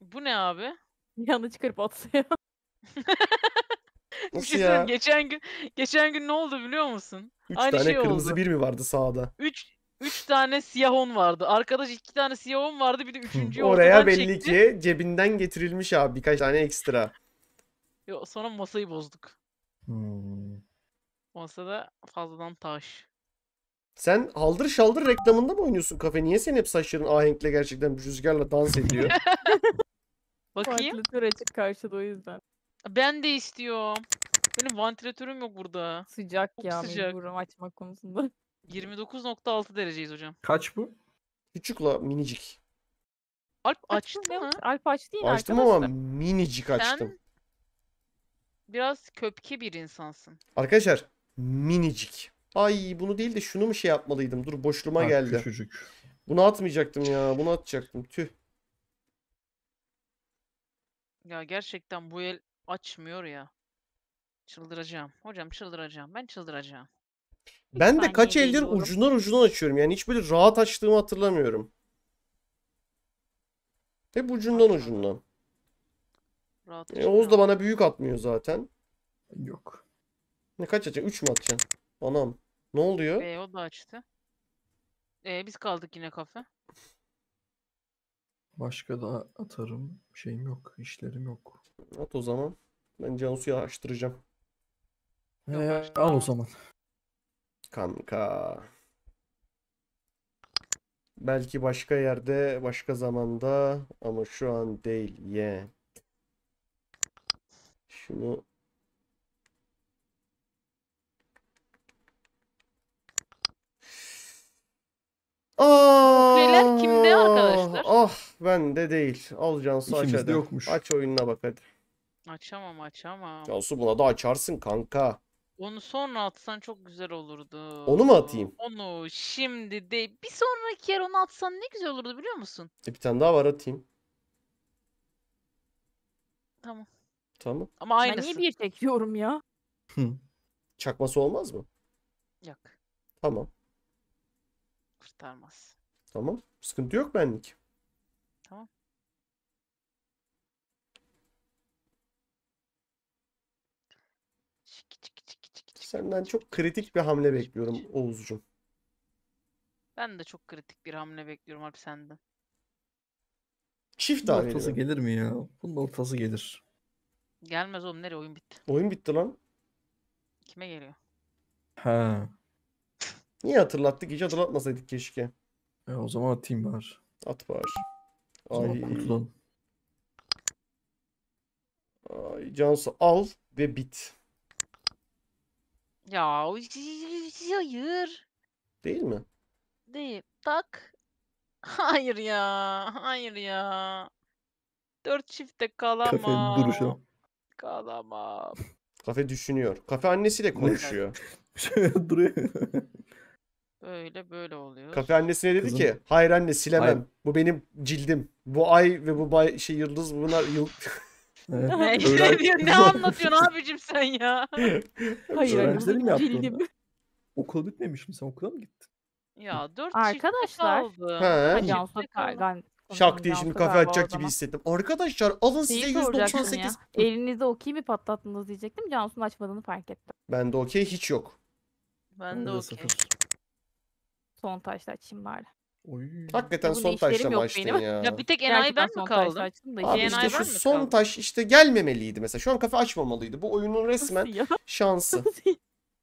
Speaker 2: Bu ne abi? Yanı çıkarıp atsaya. Nasıl şey ya? Geçen gün geçen gün ne oldu biliyor musun? Üç Aynı tane şey kırmızı oldu. bir
Speaker 1: mi vardı sağda?
Speaker 2: Üç Üç tane siyah on vardı. Arkadaş iki tane siyah on vardı bir de üçüncü. Oraya belli
Speaker 1: çekti. ki cebinden getirilmiş abi birkaç tane ekstra.
Speaker 2: Yo, sonra masayı bozduk.
Speaker 1: Hmm.
Speaker 2: Masada fazladan taş.
Speaker 1: Sen aldır şaldır reklamında mı oynuyorsun kafe? Niye senin hep saçların ahenkle gerçekten rüzgarla dans ediyor?
Speaker 2: Bakayım. Vantilatör açık karşıda o yüzden. Ben de istiyorum. Benim vantilatörüm yok burada. Sıcak Çok ya sıcak. mecburum açmak konusunda. 29.6 dereceyiz hocam.
Speaker 1: Kaç bu? Küçük la minicik.
Speaker 2: Alp açtı mı? Alp açtı yine Açtım arkadaşlar. ama minicik açtım. Sen biraz köpke bir insansın.
Speaker 1: Arkadaşlar minicik. Ay bunu değil de şunu mu şey yapmalıydım? Dur boşluğuma geldi. Küçücük. Bunu atmayacaktım ya. Bunu atacaktım. Tüh.
Speaker 2: Ya gerçekten bu el açmıyor ya. Çıldıracağım. Hocam çıldıracağım. Ben çıldıracağım.
Speaker 1: Hiç ben de kaç eldir ucundan ucundan açıyorum. Yani hiç böyle rahat açtığımı hatırlamıyorum. Hep ucundan ucundan. Rahat e, Oğuz da bana büyük atmıyor zaten. Yok. Ne kaç atacaksın? 3 mü atacaksın? Anam. Ne oluyor?
Speaker 2: E, o da açtı. E, biz kaldık yine kafe.
Speaker 1: Başka da atarım. Şeyim yok. işlerim yok. At o zaman. Ben Cansu'yu açtıracağım. Yok, ee, al o zaman. Kanka. Belki başka yerde, başka zamanda ama şu an değil. Ye. Yeah. Şunu Kuryeler kimde oh, arkadaşlar? Oh ben de değil. Al Cansu aç İkimizde hadi. yokmuş. Aç oyununa bak hadi.
Speaker 2: Açamam açamam. Cansu
Speaker 1: buna da açarsın kanka.
Speaker 2: Onu sonra atsan çok güzel olurdu. Onu mu atayım? Onu şimdi de Bir sonraki yer onu atsan ne güzel olurdu biliyor musun?
Speaker 1: E, bir tane daha var atayım. Tamam. Tamam. Ama aynısı. Ben niye
Speaker 2: bir çekiyorum ya?
Speaker 1: Çakması olmaz mı? Yok. Tamam.
Speaker 2: Kurtarmaz.
Speaker 1: Tamam. Sıkıntı yok benlik. Tamam. Senden çok kritik bir hamle bekliyorum Oğuzcuğum.
Speaker 2: Ben de çok kritik bir hamle bekliyorum abi senden.
Speaker 1: Çift Bunun ortası gelir mi ya? Bunun ortası gelir.
Speaker 2: Gelmez oğlum nereye oyun bitti.
Speaker 1: Oyun bitti lan. Kime geliyor? Ha. Niye hatırlattık? Hiç hatırlatmasaydık keşke. E, o zaman atayım var. At var. Ay. Kurtulalım. Ay Cansu al ve bit.
Speaker 2: Ya hayır. Değil mi? Değil. Tak. Hayır ya. Hayır ya. Dört çifte kalamam. Kafenin duruşu. Kalamam.
Speaker 1: Kafe düşünüyor. Kafe annesiyle konuşuyor. Böyle şey böyle oluyor. Kafe annesine dedi Kızım. ki hayır anne silemem. Hayır. Bu benim cildim. Bu ay ve bu bay, şey yıldız bunlar yıl... ne anlatıyorsun
Speaker 2: abicim sen ya? Hayır Öğrencileri
Speaker 1: cildim. Okul bitmemiş mi? Sen okula mı gittin?
Speaker 2: Ya dört çift Arkadaşlar. kaldı. Ha. Hadi Cansu Şak diye şimdi kafe açacak gibi hissettim. Arkadaşlar
Speaker 1: alın size 198. Ya.
Speaker 2: Elinizde okey mi patlattınız diyecektim. Cansu'nun açmadığını fark ettim.
Speaker 1: Ben de okey hiç yok.
Speaker 2: Ben de okey. Son taşla açayım bari.
Speaker 1: Oy. Hakikaten son taşla mı açtın ya? Ya bir tek enayi ben mi kaldım? Abi işte şu son kaldım? taş işte gelmemeliydi mesela. Şu an kafe açmamalıydı. Bu oyunun resmen şansı.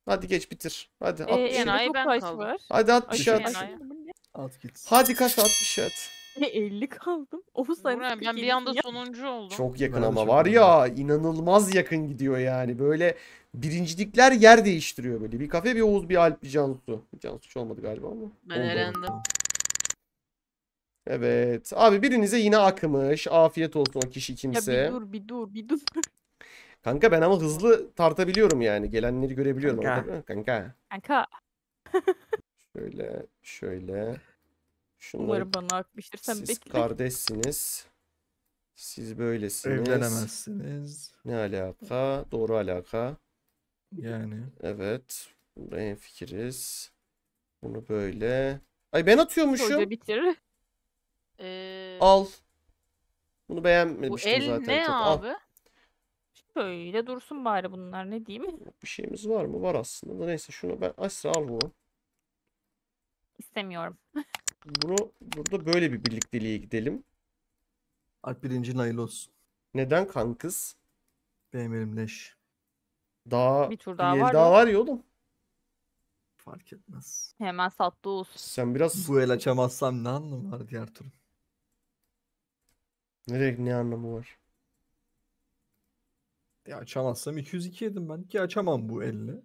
Speaker 1: Hadi geç bitir. Hadi ee, at ee, bir Enayi ben kaldım. Hadi at bir
Speaker 2: at.
Speaker 1: git. Hadi kafe at bir at.
Speaker 2: Ve 50 kaldım. Oğuz hani Buraya, ben bir anda sonuncu oldum.
Speaker 1: Çok yakın ama var ya inanılmaz yakın gidiyor yani. Böyle birincilikler yer değiştiriyor böyle. Bir kafe bir Oğuz bir Alp bir Cansu. Cansu olmadı galiba ama. Ben Oldu. Evet. Abi birinize yine akmış. Afiyet olsun o kişi kimse. Ya bir dur
Speaker 2: bir dur bir dur.
Speaker 1: Kanka ben ama hızlı tartabiliyorum yani. Gelenleri görebiliyorum. Kanka. Orada. Kanka. Kanka. şöyle şöyle. Şunları bana akmıştır. Sen siz bekle. kardeşsiniz. Siz böylesiniz. Evlenemezsiniz. Ne alaka? Doğru alaka. Yani. Evet. Burada en fikiriz. Bunu böyle. Ay ben atıyormuşum. Hoca
Speaker 2: bitir. Ee... Al.
Speaker 1: Bunu beğenmemiştim zaten. Bu el zaten ne çok. abi?
Speaker 2: Al. Böyle dursun bari bunlar ne diyeyim? Bir
Speaker 1: şeyimiz var mı? Var aslında. Neyse şunu ben Asra al bunu.
Speaker 2: İstemiyorum.
Speaker 1: bunu burada böyle bir birlikteliğe gidelim. Alp birinci nail olsun. Neden kankız? Benim elimleş. Daha bir tur daha bir var, daha var ya oğlum. Fark etmez.
Speaker 2: Hemen sattı olsun.
Speaker 1: Sen biraz... Bu el açamazsam ne anlamı var diğer turun? Nereye ne anlamı var? Ya açamazsam 202 yedim ben ki açamam bu elle.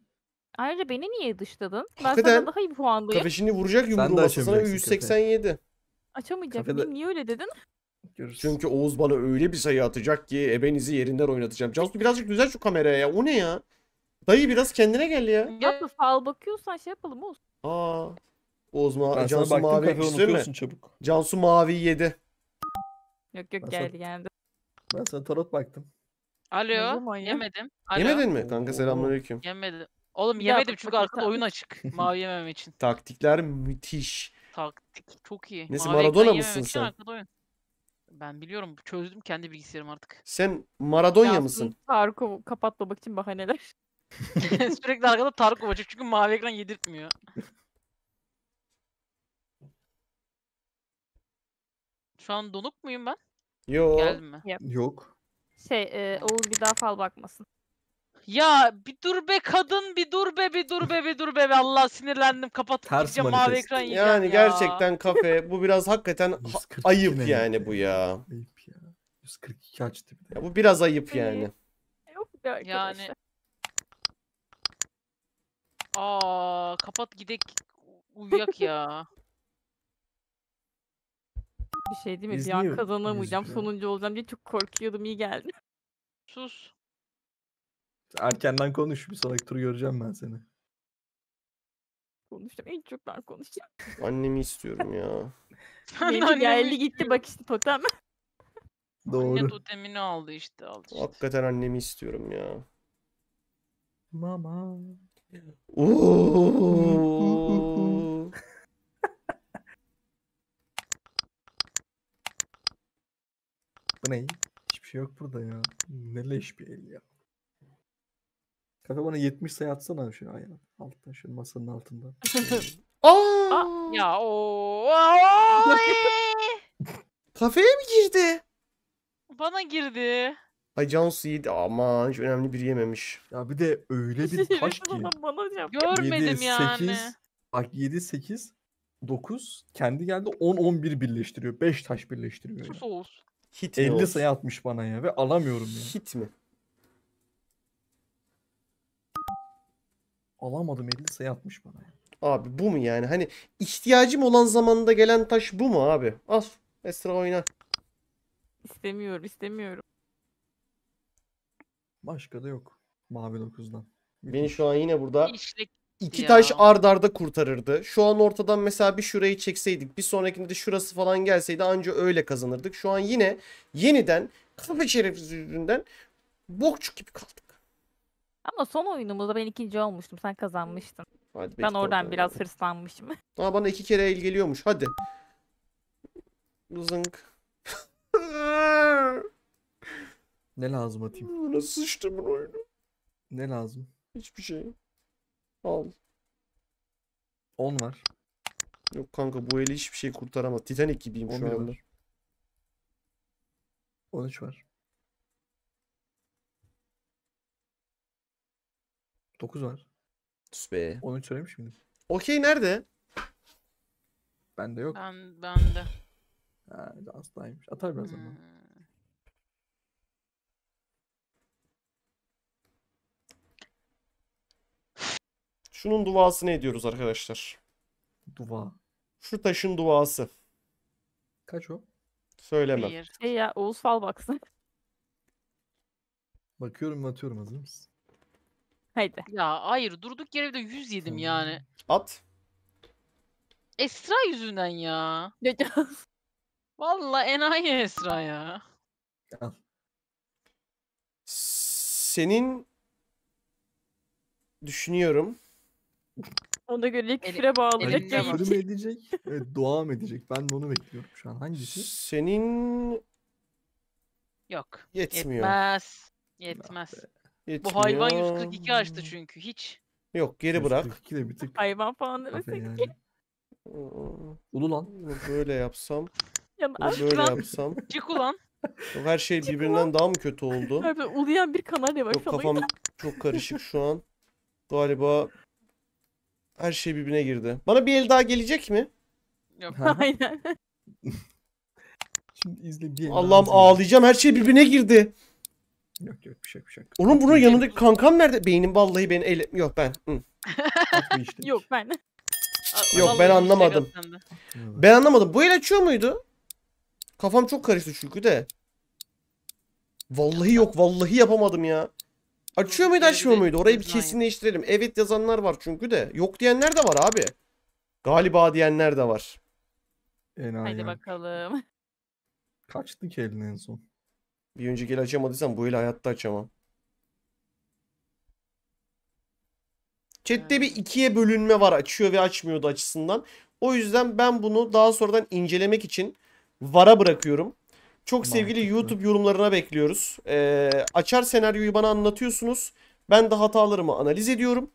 Speaker 2: Ayrıca beni niye dışladın? Ben Hakikaten. sana daha iyi puandayım. Kafeşini vuracak Sen de yumruğu sana açamayacaksın
Speaker 1: 187.
Speaker 2: Açamayacak Kafede- Niye öyle dedin?
Speaker 1: Görürüz. Çünkü Oğuz bana öyle bir sayı atacak ki ebenizi yerinden oynatacağım. Cansu birazcık düzel şu kameraya ya. O ne ya? Dayı biraz kendine gel ya.
Speaker 2: Yapma fal bakıyorsan şey yapalım olsun.
Speaker 1: Aa. Oğuz ma ben Cansu sana mavi kafe istiyor mu? çabuk. Cansu mavi yedi.
Speaker 2: Yok yok geldi geldi.
Speaker 1: Ben sana tarot baktım.
Speaker 2: Alo. yemedim. Alo. Yemedin mi? Kanka selamünaleyküm. Yemedim. Oğlum Bir daha çünkü bakayım. arkada oyun açık. Mavi yemem için.
Speaker 1: Taktikler müthiş.
Speaker 2: Taktik çok iyi. Nesi, Mavi Maradona mısın sen? Ben biliyorum çözdüm kendi bilgisayarım artık. Sen Maradonya mısın? Tarık'ı kapatmamak için bahaneler. Sürekli arkada Tarkov açık çünkü mavi ekran yedirtmiyor. Şu an donuk muyum ben? Yok. Geldim mi? Yok. Şey e, Oğuz bir daha fal bakmasın. Ya bir dur be kadın bir dur be bir dur be bir dur be. Allah sinirlendim kapat. Ters mavi ekran yiyeceğim Yani ya. gerçekten
Speaker 1: kafe bu biraz hakikaten ayıp ne yani bu ya. Ayıp ya. 142 açtı Ya bu biraz ayıp hani yani.
Speaker 2: Yok be Yani. Aa kapat gidek uyuyak ya. Bir şey değil mi? Bir an kazanamayacağım, sonuncu olacağım diye çok korkuyordum. iyi geldi. Sus.
Speaker 1: Erkenden konuş. Bir sonraki turu göreceğim ben seni.
Speaker 2: Konuştum. En çok ben konuşacağım.
Speaker 1: Annemi istiyorum ya.
Speaker 2: Benimki geldi gitti bak işte totem.
Speaker 1: Doğru. Anne
Speaker 2: totemini aldı işte aldı işte.
Speaker 1: Hakikaten annemi istiyorum ya.
Speaker 3: Mama.
Speaker 1: Oo. Bu ne? Hiçbir şey yok burada ya. Ne leş bir el ya. Kafe bana 70 sayı atsana abi şunu ayağın alttan şunun masanın altından.
Speaker 2: Aa! Ya o. Kafeye mi girdi? Bana girdi.
Speaker 1: Ay Cansu yedi. Aman hiç önemli bir yememiş. Ya bir de öyle bir taş ki.
Speaker 2: Bana yap. Görmedim 7, yani. 8,
Speaker 1: bak 7, 8, 9 kendi geldi 10, 11 birleştiriyor. 5 taş birleştiriyor. Sus yani. olsun. Hit 50 sayı atmış bana ya ve alamıyorum ya. Hit mi? Alamadım 50 sayı atmış bana. Abi bu mu yani? Hani ihtiyacım olan zamanında gelen taş bu mu abi?
Speaker 2: Al. Esra oyna. İstemiyorum, istemiyorum.
Speaker 1: Başka da yok. Mavi 9'dan. Beni şu an yine burada İşlek iki taş ardarda arda kurtarırdı. Şu an ortadan mesela bir şurayı çekseydik, bir sonrakinde de şurası falan gelseydi anca öyle kazanırdık. Şu an yine yeniden
Speaker 2: kafe şerefsiz yüzünden bokçuk gibi kaldık. Ama son oyunumuzda ben ikinci olmuştum. Sen kazanmıştın.
Speaker 1: Hadi ben oradan bakalım. biraz
Speaker 2: hırslanmışım.
Speaker 1: Ama bana iki kere el geliyormuş. Hadi. Zınk. Ne lazım atayım? Nasıl sıçtı bu oyunu? Ne lazım? Hiçbir şey. Al. 10 var. Yok kanka bu eli hiçbir şey kurtaramaz. Titanic gibiyim şu 11 anda. var. 13 var. 9 var. Sus be. 13 söylemiş miydim? Okey nerede? Bende yok.
Speaker 2: Ben, bende. Ha, Aslaymış. Atar biraz ama. Hmm.
Speaker 1: Şunun Şunun ne ediyoruz arkadaşlar. Dua. Şu taşın duası. Kaç o? Söyleme.
Speaker 2: Bir. Şey ya Oğuz Fal baksın. Bakıyorum
Speaker 1: atıyorum hazır mısın?
Speaker 2: Haydi. Ya hayır durduk yere bir de 100 yedim yani. Hmm. At. Esra yüzünden ya. Valla enayi Esra ya.
Speaker 1: Senin düşünüyorum.
Speaker 2: Ona göre küre bağlayacak. Elimle ya. Küfür mü
Speaker 1: edecek? Evet, dua mı edecek? Ben de onu bekliyorum şu an. Hangisi? Senin
Speaker 2: Yok. yetmiyor. Yetmez. Yetmez. Ah Yetmiyor. Bu hayvan 142 açtı çünkü hiç.
Speaker 1: Yok geri bırak. de bir tık Hayvan falan kafe demesek. yani. Ulu lan. böyle yapsam, Yani böyle yapsam. çık ulan. her şey birbirinden daha mı kötü oldu?
Speaker 2: Abi uluyan bir kanarya var Yok kafam
Speaker 1: çok karışık şu an. Galiba her şey birbirine girdi. Bana bir el daha gelecek mi? Yok. Aynen. Şimdi izle bir Allah'ım ağlayacağım her şey birbirine girdi. Yok yok bir şey bir şey. Onun bunun yanındaki kankam nerede? Beynim vallahi beni el... Yok ben.
Speaker 2: Yok ben. Yok ben şey anlamadım.
Speaker 1: Ben anlamadım. Bu el açıyor muydu? Kafam çok karıştı çünkü de. Vallahi yok. Vallahi yapamadım ya. Açıyor muydu açmıyor muydu? Orayı bir kesinleştirelim. Evet yazanlar var çünkü de. Yok diyenler de var abi. Galiba diyenler de var. Enayi. Hadi
Speaker 2: bakalım.
Speaker 1: Kaçtı ki elin en son? Bir önceki el açamadıysam bu eli hayatta açamam. Chat'te bir ikiye bölünme var açıyor ve açmıyordu açısından. O yüzden ben bunu daha sonradan incelemek için VAR'a bırakıyorum. Çok sevgili YouTube yorumlarına bekliyoruz. Ee, açar senaryoyu bana anlatıyorsunuz. Ben de hatalarımı analiz ediyorum.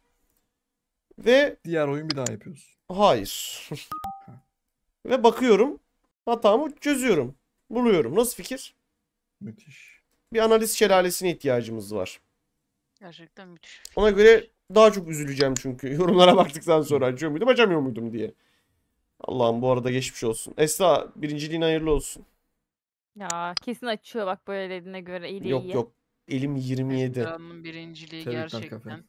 Speaker 1: Ve Diğer oyun bir daha yapıyoruz. hayır. ve bakıyorum. Hatamı çözüyorum. Buluyorum. Nasıl fikir? Müthiş. Bir analiz şelalesine ihtiyacımız var.
Speaker 2: Gerçekten müthiş.
Speaker 1: Ona göre daha çok üzüleceğim çünkü. Yorumlara baktıktan sonra acıyor muydum acamıyor muydum diye. Allah'ım bu arada geçmiş olsun. Esra birinciliğin hayırlı olsun.
Speaker 2: Ya kesin açıyor bak böyle dediğine göre. İyi yok iyi. yok.
Speaker 1: Elim 27. Esra'nın birinciliği Tebrikler gerçekten. Kafayı.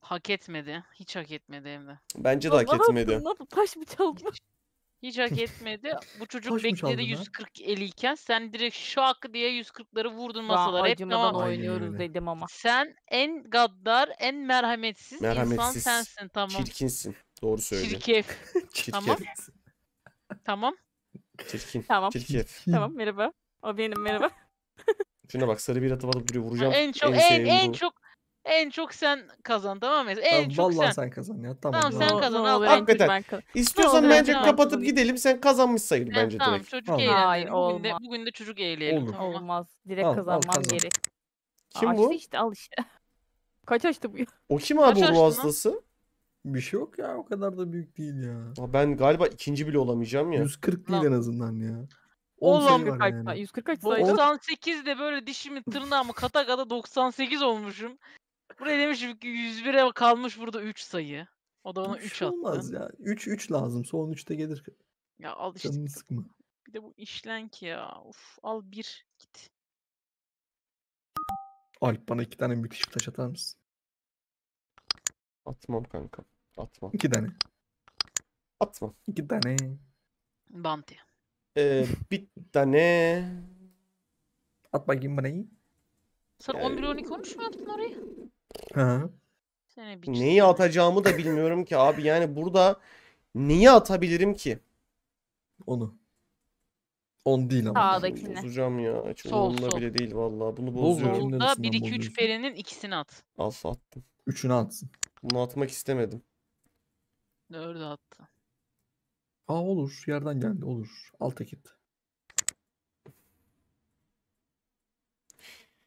Speaker 2: Hak etmedi. Hiç hak etmedi hem de. Bence de hak etmedi. Taş mı çaldı? Hiç hak etmedi. Bu çocuk Koşmuş bekledi aldın ha. 140 eliyken sen direkt şak diye 140'ları vurdun masalara. Hep acımadan oynuyoruz öyle. dedim ama. Sen en gaddar, en merhametsiz, insan sensin tamam.
Speaker 1: Çirkinsin. Doğru söylüyorsun. Çirkef. Çirkef. Tamam. tamam. Çirkin. Tamam. Çirkef. tamam
Speaker 2: merhaba. O benim merhaba.
Speaker 1: Şuna bak sarı bir atıp atıp biri vuracağım. En çok en, en, sevdiğim çok
Speaker 2: en çok sen kazan tamam mı? En Tamam, çok sen. vallahi sen kazan
Speaker 1: ya. Tamam. Tamam, sen- kazan, al. olur, Hakikaten. ben kazan- İstiyorsan Tamam, bence ben- kapatıp gidelim. Sen kazanmış sayıl Evet, bence tamam direkt. çocuk Tamam. eğlenceli.
Speaker 2: Hayır, bugün, de, bugün de çocuk eğleyelim. Olur. Tamam. Olmaz. Direkt Al, al, kazan. gerek. Kim Açtı bu? işte al işte. Kaç açtı bu? O kim abi bu o hastası?
Speaker 1: Bir şey yok ya o kadar da büyük değil ya. Aa, Ben galiba ikinci bile olamayacağım ya. 140 değil Lan. en azından ya. 10 Oğlum, sayı kaç, yani.
Speaker 2: 140 kaç sayı? 98 de böyle dişimi tırnağımı kata kata 98 olmuşum. Buraya demiş 101'e kalmış burada 3 sayı. O da ona 3 şey attı. olmaz ya.
Speaker 1: 3 3 lazım. Son 3'te gelir.
Speaker 2: Ya al işte. Canını sıkma. Bir de bu işlenk ya. Uf al 1 git.
Speaker 1: Alp bana iki tane müthiş taş atar mısın? Atmam kanka. Atmam. İki tane. Atmam. İki tane. Bounty. Ee, bir tane. At bakayım bana iyi.
Speaker 2: Sen 11, 12, 13 mü attın orayı?
Speaker 1: Neyi atacağımı da bilmiyorum ki abi. Yani burada neyi atabilirim ki? Onu. On değil ama. Sağdakine. Bozacağım ya. Hiç Sol, sol. bile değil vallahi. Bunu Bol bozuyorum. Solda Neresinden 1 2 3 bozuyorsun?
Speaker 2: perinin ikisini at.
Speaker 1: Al attım. Üçünü atsın. Bunu atmak istemedim.
Speaker 2: 4'ü attı.
Speaker 1: Aa olur. Yerden geldi. Olur. Alta git.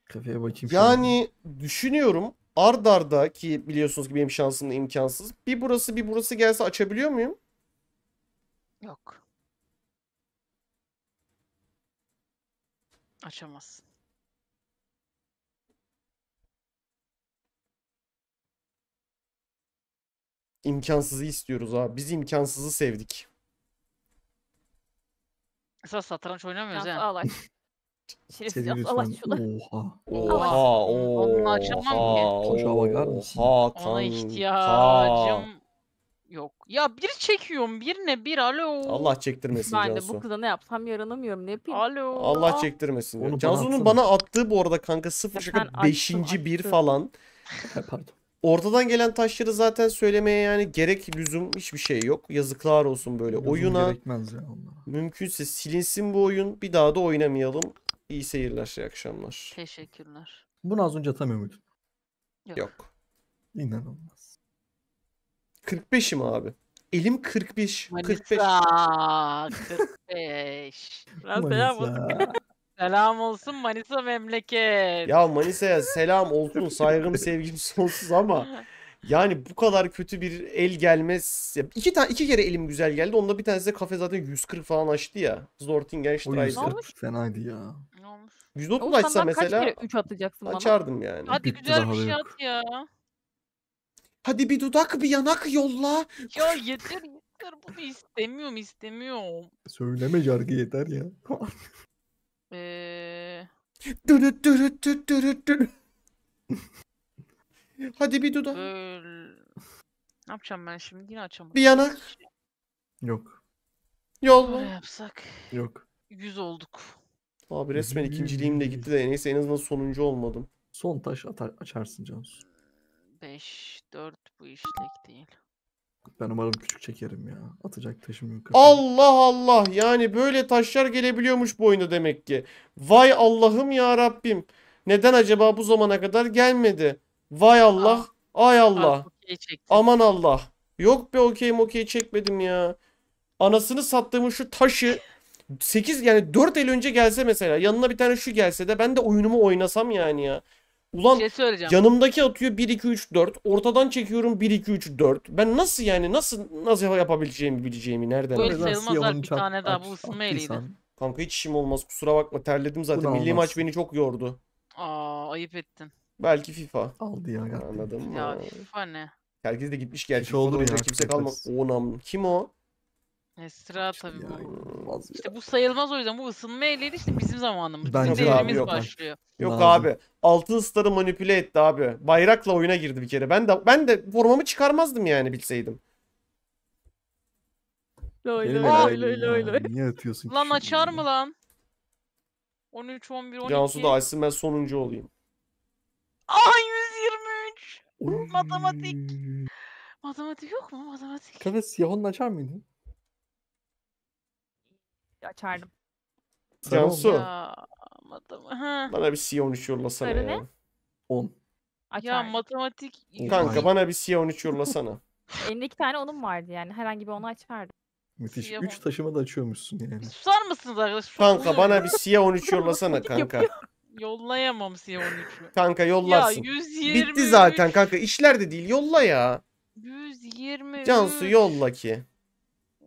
Speaker 1: Kafaya bakayım. şöyle. Yani düşünüyorum Ard arda ki biliyorsunuz ki benim şansım imkansız. Bir burası bir burası gelse açabiliyor muyum?
Speaker 2: Yok. Açamazsın.
Speaker 1: İmkansızı istiyoruz ha. Biz imkansızı sevdik.
Speaker 2: Esas satranç oynamıyoruz ya. Allah. Şerefsiz Sevgili Allah şuna.
Speaker 1: Oha, Oha. Oha. Onunla açılmam ki. Çocuğa bakar mısın? Oha Ona kanka. ihtiyacım
Speaker 2: yok. Ya bir çekiyorum bir ne, bir alo. Allah çektirmesin Ben de bu Cansu. kıza ne yapsam yaranamıyorum ne yapayım. Alo. Allah
Speaker 1: çektirmesin. Onu Cansu'nun atsana. bana attığı bu arada kanka sıfır şaka beşinci bir falan. Ha, Pardon. Ortadan gelen taşları zaten söylemeye yani gerek lüzum hiçbir şey yok. Yazıklar olsun böyle. Lüzum Oyuna gerekmez ya Allah. mümkünse silinsin bu oyun. Bir daha da oynamayalım. İyi seyirler, iyi akşamlar.
Speaker 2: Teşekkürler.
Speaker 1: Bunu az önce atamıyor muydun? Yok. Yok. İnanılmaz. 45'im abi. Elim 45. Manisa
Speaker 2: 45. 45. selam olsun. selam olsun Manisa memleket.
Speaker 1: Ya Manisa'ya selam olsun saygım sevgim sonsuz ama yani bu kadar kötü bir el gelmez. Ya iki tane iki kere elim güzel geldi. Onda bir tanesi de kafe zaten 140 falan açtı ya. Zortingen Streiser. Fenaydı ya. 130 Oğuz, açsa mesela kaç kere
Speaker 2: 3 atacaksın bana? açardım
Speaker 1: yani. Hadi Bitti güzel bir şey yok. at ya. Hadi bir dudak bir yanak yolla.
Speaker 2: Ya yeter yeter bunu istemiyorum istemiyorum.
Speaker 1: Söyleme yargı yeter ya.
Speaker 2: Ee, Dürüt
Speaker 1: dürüt dürüt dürüt Hadi bir dudak. böyle...
Speaker 2: Ne yapacağım ben şimdi yine açamadım. Bir
Speaker 1: yanak. yok. Yolla. Böyle
Speaker 2: yapsak. Yok. Yüz olduk.
Speaker 1: Abi resmen ikinciliğimle gitti de neyse en azından sonuncu olmadım. Son taş atar, açarsın Cansu.
Speaker 2: 5 4 bu işlek değil.
Speaker 1: Ben umarım küçük çekerim ya. Atacak taşım yok. Allah Allah yani böyle taşlar gelebiliyormuş bu oyunda demek ki. Vay Allah'ım ya Rabbim. Neden acaba bu zamana kadar gelmedi? Vay Allah. Ah. Ay Allah. Okey çektim. Aman Allah. Yok be okey okey çekmedim ya. Anasını sattığım şu taşı 8 yani 4 el önce gelse mesela yanına bir tane şu gelse de ben de oyunumu oynasam yani ya. Ulan
Speaker 2: şey söyleyeceğim. yanımdaki
Speaker 1: atıyor 1 2 3 4. Ortadan çekiyorum 1 2 3 4. Ben nasıl yani nasıl nasıl yapabileceğimi bileceğimi nereden? Bu el sayılmazlar bir
Speaker 2: tane daha bu ısınma eliydi.
Speaker 1: Kanka hiç işim olmaz kusura bakma terledim zaten. Milli maç beni çok yordu.
Speaker 2: Aa ayıp ettin.
Speaker 1: Belki FIFA. Aldı ya. Anladım. Ya FIFA ne? Herkes de gitmiş gerçi. Şey olur ya. Kimse kalmadı. Onam. Kim o?
Speaker 2: Esra tabii bu. İnanılmaz ya. İşte bu sayılmaz o yüzden bu ısınma ehliyeti işte bizim zamanımız. Bence Bizim devrimiz yok. başlıyor. Yok Lazım. abi.
Speaker 1: Altın Star'ı manipüle etti abi. Bayrakla oyuna girdi bir kere. Ben de ben de formamı çıkarmazdım yani bilseydim.
Speaker 2: Loy Benim loy loy loy Niye atıyorsun ki Lan açar mı lan? 13, 11, 12. Cansu da açsın
Speaker 1: ben sonuncu olayım.
Speaker 2: Ay 123. Matematik. Matematik yok mu matematik?
Speaker 1: Kanka siyahını açar mıydın? açardım. Cansu. Ya,
Speaker 2: Ha. Bana bir
Speaker 1: C13 yollasana Sarı ya. Ne? 10.
Speaker 2: Açardım. Ya matematik. Kanka bana
Speaker 1: bir C13 yollasana.
Speaker 2: Elinde iki tane onun vardı yani. Herhangi bir onu açardım.
Speaker 1: Müthiş. Siyah 3 taşıma da açıyormuşsun yani.
Speaker 2: Susar mısınız arkadaşlar? Kanka bana bir siyah 13 yollasana kanka. Yollayamam siyah 13'ü. Kanka yollarsın. Ya 123. Bitti zaten
Speaker 1: kanka. İşler de değil. Yolla ya.
Speaker 2: 123. Cansu yolla ki.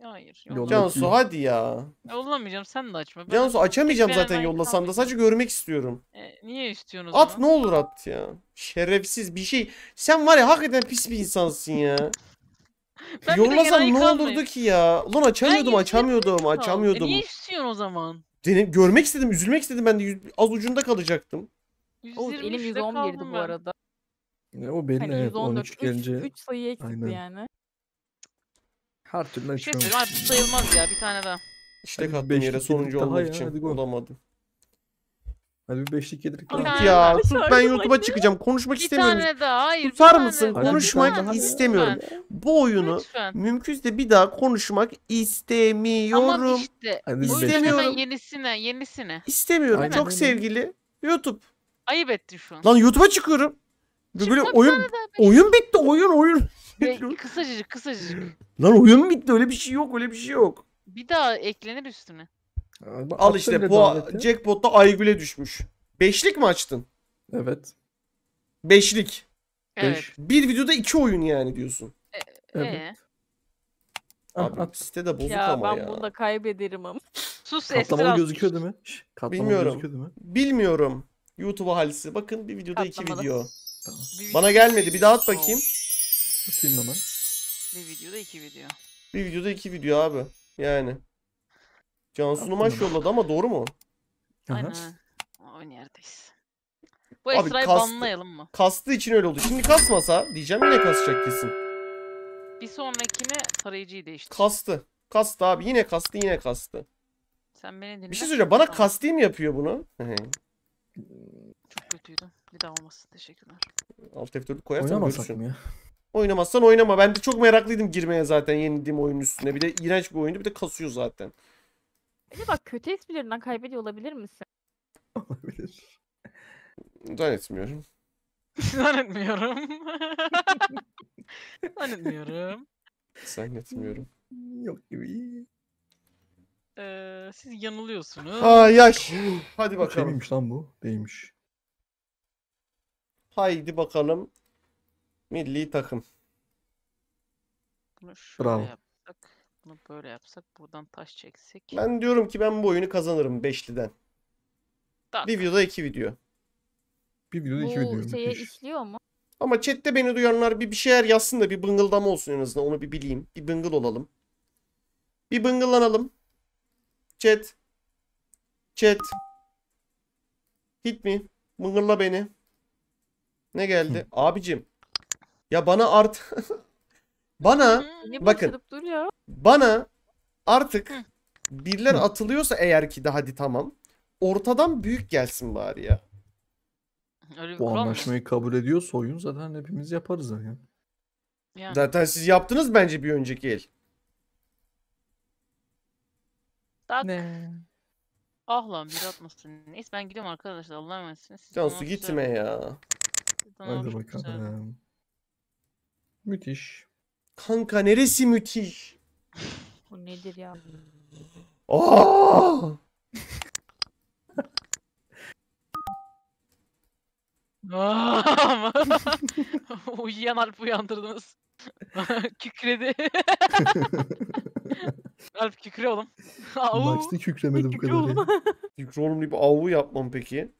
Speaker 2: Hayır. Cansu hadi ya. Yollamayacağım sen de açma. Ben Cansu açamayacağım zaten yollasan
Speaker 1: da sadece görmek istiyorum.
Speaker 2: E, niye istiyorsunuz? At ne
Speaker 1: olur at ya. Şerefsiz bir şey. Sen var ya hakikaten pis bir insansın ya.
Speaker 2: ben Yollasan ne olurdu
Speaker 1: ki ya? Ulan açamıyordum açamıyordum e, açamıyordum. E, niye
Speaker 2: istiyorsun o zaman?
Speaker 1: Denem, görmek istedim üzülmek istedim ben de yüz, az ucunda kalacaktım.
Speaker 2: Oğlum elim 110 bu arada.
Speaker 1: Ya, o belli hani evet 13 3 sayı eksikti yani. Her türlü Bir şey söyleyeyim abi
Speaker 2: sayılmaz ya bir tane daha. İşte Hadi bir yere sonuncu olmak ya, hadi için
Speaker 1: go. olamadım. Hadi bir beşlik yedik. Bir daha. Ya sus ben YouTube'a çıkacağım. Konuşmak Bir istemiyorum. tane
Speaker 2: daha hayır. bir Susar tane Konuşmak Lütfen, istemiyorum.
Speaker 1: Lütfen. Bu oyunu Lütfen. mümkünse bir daha konuşmak Ama istemiyorum. işte. Hadi bir O yüzden beşlik. hemen
Speaker 2: yenisine yenisine. İstemiyorum. Aynen, Çok aynen. sevgili YouTube. Ayıp ettin şu an.
Speaker 1: Lan YouTube'a çıkıyorum. Ve Böyle bir oyun oyun bitti. Oyun oyun
Speaker 2: hissediyorum. kısacık kısacık.
Speaker 1: Lan oyun bitti öyle bir şey yok öyle bir şey yok.
Speaker 2: Bir daha eklenir üstüne.
Speaker 1: Al işte bu jackpot'ta Aygül'e düşmüş. Beşlik mi açtın? Evet. Beşlik. Evet. Beş. Bir videoda iki oyun yani diyorsun.
Speaker 2: E, evet. E.
Speaker 1: Abi at. site de bozuk ya, ama ben ya. Ben bunu
Speaker 2: da kaybederim ama. Sus Katlamalı gözüküyor
Speaker 1: değil mi? katlamalı Bilmiyorum. gözüküyor değil mi? Bilmiyorum. YouTube halisi. Bakın bir videoda Katlamalı. iki video. Tamam. Bana gelmedi. Bir şey daha at bakayım. Atayım hemen.
Speaker 2: Bir videoda iki video.
Speaker 1: Bir videoda iki video abi. Yani. Cansu Numaş yolladı ama doğru mu? Aynen.
Speaker 2: Aynı yerdeyiz. Bu Abi Esra'yı kastı- banlayalım mı?
Speaker 1: Kastığı için öyle oldu. Şimdi kasmasa diyeceğim yine kasacak kesin.
Speaker 2: Bir sonrakine tarayıcıyı değiştir.
Speaker 1: Kastı. Kastı abi. Yine kastı yine kastı.
Speaker 2: Sen beni dinle. Bir şey söyleyeceğim. Bana
Speaker 1: kastı mı yapıyor bunu?
Speaker 2: Çok kötüydü. Bir daha olmasın. Teşekkürler.
Speaker 1: Alt F4'ü koyarsan Oynamasak mı ya? Oynamazsan oynama. Ben de çok meraklıydım girmeye zaten yenildiğim oyun üstüne. Bir de iğrenç bir oyundu bir de kasıyor zaten.
Speaker 2: bak kötü esprilerinden kaybediyor olabilir misin?
Speaker 1: Olabilir. Zannetmiyorum.
Speaker 2: Zannetmiyorum.
Speaker 3: Zannetmiyorum.
Speaker 1: Zannetmiyorum. Yok gibi. Ee, siz yanılıyorsunuz. Ay yaş. Hadi bakalım. Şeymiş lan bu. Değilmiş. Haydi bakalım. Milli takım.
Speaker 2: Bunu şöyle Bravo. yapsak. Bunu böyle yapsak. Buradan taş çeksek.
Speaker 1: Ben diyorum ki ben bu oyunu kazanırım beşliden. Tak. Bir videoda iki video. Bir videoda iki video. Bu şeye
Speaker 2: işliyor mu?
Speaker 1: Ama chatte beni duyanlar bir bir şeyler yazsın da bir bıngıldama olsun en azından onu bir bileyim. Bir bıngıl olalım. Bir bıngıllanalım. Chat. Chat. Hit mi? Bıngılla beni. Ne geldi? Hı. Abicim ya bana art... bana bakın. Bana artık birler atılıyorsa eğer ki de hadi tamam. Ortadan büyük gelsin bari ya. Öyle Bu kural mı? anlaşmayı kabul ediyorsa oyun zaten hepimiz yaparız yani. Yani. Zaten siz yaptınız bence bir önceki el.
Speaker 2: Tak. Ne? Ah lan bir atmasın. Neyse ben gidiyorum arkadaşlar. Allah'a emanetsiniz. can su şey gitme
Speaker 1: ya. Hadi hoşça- şey bakalım. Müthiş. Kanka neresi müthiş?
Speaker 2: Bu nedir ya?
Speaker 1: Aa!
Speaker 2: Uyuyan Alp uyandırdınız. Kükredi. Alp kükre oğlum.
Speaker 3: Max'te kükremedi bu kadar.
Speaker 1: Kükre oğlum gibi avu yapmam peki.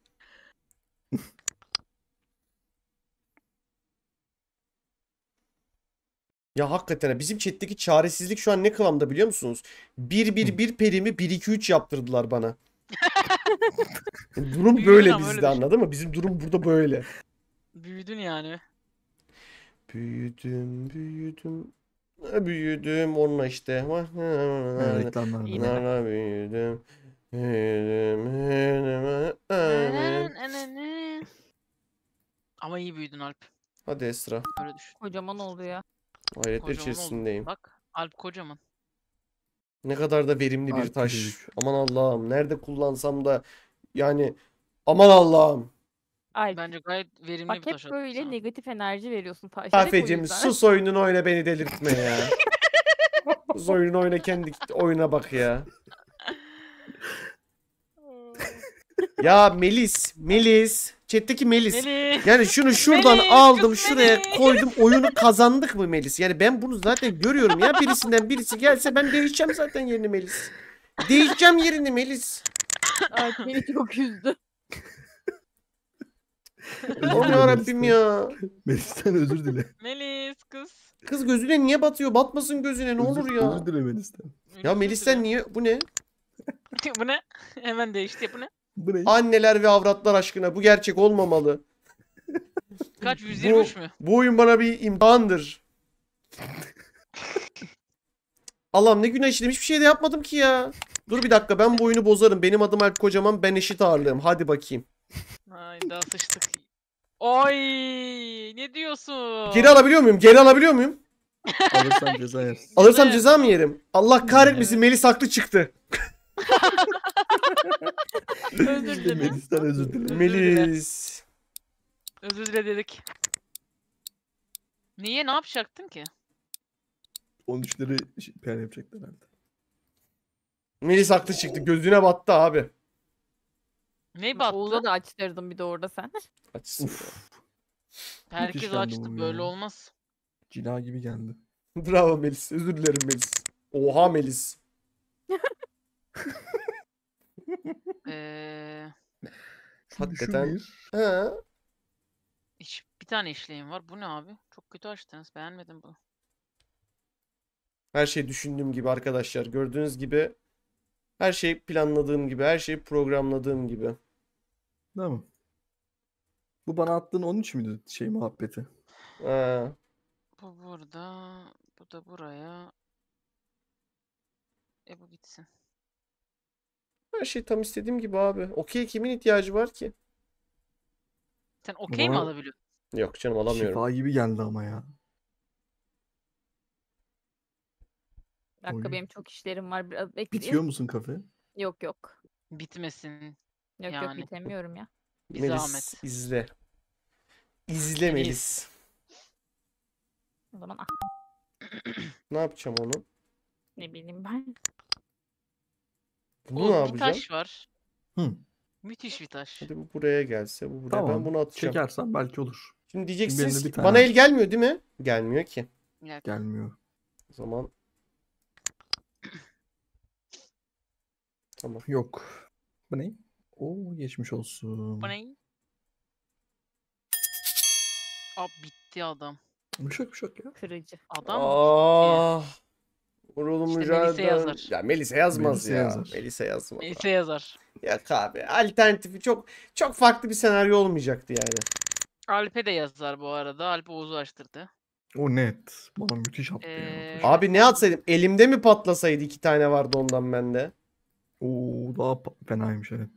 Speaker 1: Ya hakikaten bizim chat'teki çaresizlik şu an ne kıvamda biliyor musunuz? 1-1-1 perimi 1-2-3 yaptırdılar bana. durum Büyüdün böyle bizde bir şey. anladın mı? Bizim durum burada böyle.
Speaker 2: Büyüdün yani.
Speaker 1: Büyüdüm büyüdüm. Büyüdüm onunla işte. Ha, ha, ha, Ha, ha. reklamlar. İyi. Yine. Nana büyüdüm. Büyüdüm.
Speaker 2: büyüdüm, Ama iyi büyüdün Alp. Hadi Esra. Öyle düşün. Kocaman oldu ya. Hayretler Kocaman oldu. içerisindeyim. Bak Alp kocaman.
Speaker 1: Ne kadar da verimli bir taş. büyük. Aman Allah'ım. Nerede kullansam da yani aman Allah'ım.
Speaker 2: Alp. Bence gayet verimli Bak bir hep taş attın böyle sen. negatif enerji veriyorsun taşlara. hep o Kafecim yüzden. sus
Speaker 1: oyunun oyna beni delirtme ya. sus oyunun oyna kendi oyuna bak ya. Ya Melis, Melis. Chat'teki Melis. Melis. Yani şunu şuradan Melis, aldım şuraya Melis. koydum oyunu kazandık mı Melis? Yani ben bunu zaten görüyorum ya birisinden birisi gelse ben değişeceğim zaten yerini Melis. Değişeceğim yerini Melis. Ay beni çok üzdü. Oğlum yarabbim ya. Melis'ten özür dile. Melis kız. Kız gözüne niye batıyor? Batmasın gözüne ne olur ya. Özür dile Melis'ten. Ya Melis'ten niye? Bu ne?
Speaker 2: Bu ne? Hemen değişti. Bu ne?
Speaker 1: Anneler ve avratlar aşkına bu gerçek olmamalı.
Speaker 2: Kaç 123 bu,
Speaker 1: mü? Bu oyun bana bir imtihandır. Allah'ım ne günah işledim. Hiçbir şey de yapmadım ki ya. Dur bir dakika ben bu oyunu bozarım. Benim adım Alp Kocaman. Ben eşit ağırlığım. Hadi bakayım.
Speaker 2: Hayda sıçtık. Oy
Speaker 1: ne diyorsun? Geri alabiliyor muyum? Geri alabiliyor muyum? Alırsam ceza yersin. Alırsam ceza mı yerim? Allah kahretmesin Melis haklı çıktı. özür dilerim. Melis'ten özür dilerim. Melis.
Speaker 2: Özür dile dedik. Niye ne yapacaktın ki?
Speaker 1: 13'leri şey- plan yapacaklar herhalde. Melis haklı çıktı. Gözüne battı abi.
Speaker 2: Ne battı? Oğuz'a da açtırdım bir de orada sen. Açsın. Herkes açtı. Böyle ya. olmaz.
Speaker 1: Cila gibi geldi. Bravo Melis. Özür dilerim Melis. Oha Melis.
Speaker 2: Ee, Hakikaten. He. iş- bir tane işleyim var. Bu ne abi? Çok kötü açtınız. Beğenmedim bunu.
Speaker 1: Her şey düşündüğüm gibi arkadaşlar. Gördüğünüz gibi her şey planladığım gibi, her şey programladığım gibi. Tamam. Bu bana attığın 13 müydü şey muhabbeti? Ee,
Speaker 2: Bu burada. Bu da buraya. E bu gitsin.
Speaker 1: Her şey tam istediğim gibi abi. Okey kimin ihtiyacı var ki?
Speaker 2: Sen okey mi alabiliyorsun?
Speaker 1: Yok canım alamıyorum. Şifa gibi geldi ama ya.
Speaker 2: Bir Dakika Oy. benim çok işlerim var. Biraz bekleyin. Bitiyor musun kafe? Yok yok. Bitmesin. Yok yok bitemiyorum ya. Bir Melis zahmet.
Speaker 1: izle. İzle Melis. Melis. O zaman ah, Ne yapacağım onu?
Speaker 2: ne bileyim ben.
Speaker 1: Bunu ne Oğlum bir taş
Speaker 2: var. Hı. Müthiş bir taş.
Speaker 1: Hadi bu buraya gelse, bu buraya. Tamam. Ben bunu atacağım. Çekersen belki olur. Şimdi diyeceksiniz Birinde bana el gelmiyor değil mi? Gelmiyor ki. Yani Gelmiyor. O zaman tamam. Yok. Bu ne? O geçmiş olsun. bu
Speaker 2: ne? Abi bitti adam. Uşak şey uşak şey ya. Kırıcı. Adam mı?
Speaker 1: Ah, Kurulu işte mücadele. Melisa yazar. Ya Melisa yazmaz Melisa ya. Yazar. Melisa yazmaz. Melise yazar. Ya abi alternatifi çok çok farklı bir senaryo olmayacaktı yani.
Speaker 2: Alp'e de yazar bu arada. Alp Oğuz'u açtırdı.
Speaker 1: O net. Bana müthiş attı ee... ya. Abi ne atsaydım? Elimde mi patlasaydı? iki tane vardı ondan bende. Oo daha fenaymış evet.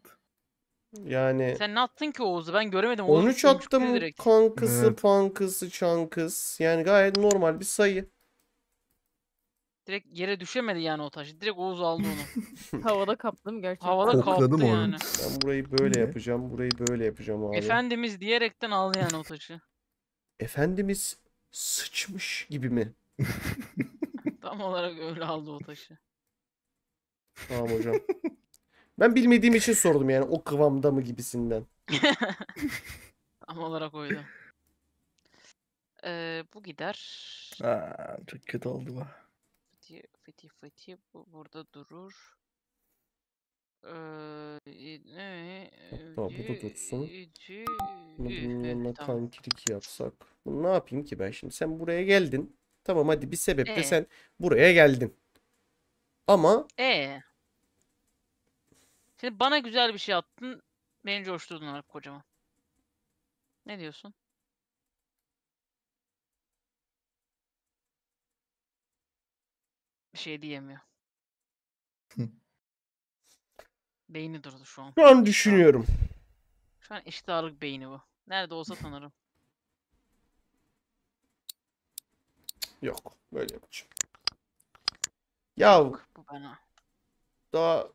Speaker 1: Yani...
Speaker 2: Sen ne attın ki Oğuz'u? Ben göremedim. Oğuz 13 attım. Kankısı,
Speaker 1: evet. pankısı, çankıs. Yani gayet normal bir sayı.
Speaker 2: Direkt yere düşemedi yani o taş. Direkt Oğuz aldı onu. Havada kaptım gerçekten. Havada Kokladım kaptı onu. yani. Ben burayı böyle
Speaker 1: yapacağım, burayı böyle yapacağım abi.
Speaker 2: Efendimiz diyerekten aldı yani o taşı.
Speaker 1: Efendimiz sıçmış gibi mi?
Speaker 2: Tam olarak öyle aldı o taşı.
Speaker 1: Tamam hocam. ben bilmediğim için sordum yani o kıvamda mı gibisinden.
Speaker 2: Tam olarak oydu. Ee, bu gider.
Speaker 1: Aa, çok kötü oldu bu.
Speaker 2: Fatih Fatih Fatih burada durur. Ee, e, ne? Tamam bu da dursun.
Speaker 1: Bununla kankilik yapsak. Bunu ne yapayım ki ben şimdi? Sen buraya geldin. Tamam hadi bir sebeple ee? sen buraya geldin. Ama
Speaker 2: ee? Şimdi bana güzel bir şey attın. Beni coşturdun abi kocaman. Ne diyorsun? bir şey diyemiyor. Beyni durdu şu an. Şu an düşünüyorum. Şu an eşit beyni bu. Nerede olsa tanırım.
Speaker 1: Yok. Böyle yapacağım. Ya Yok, bu bana. Daha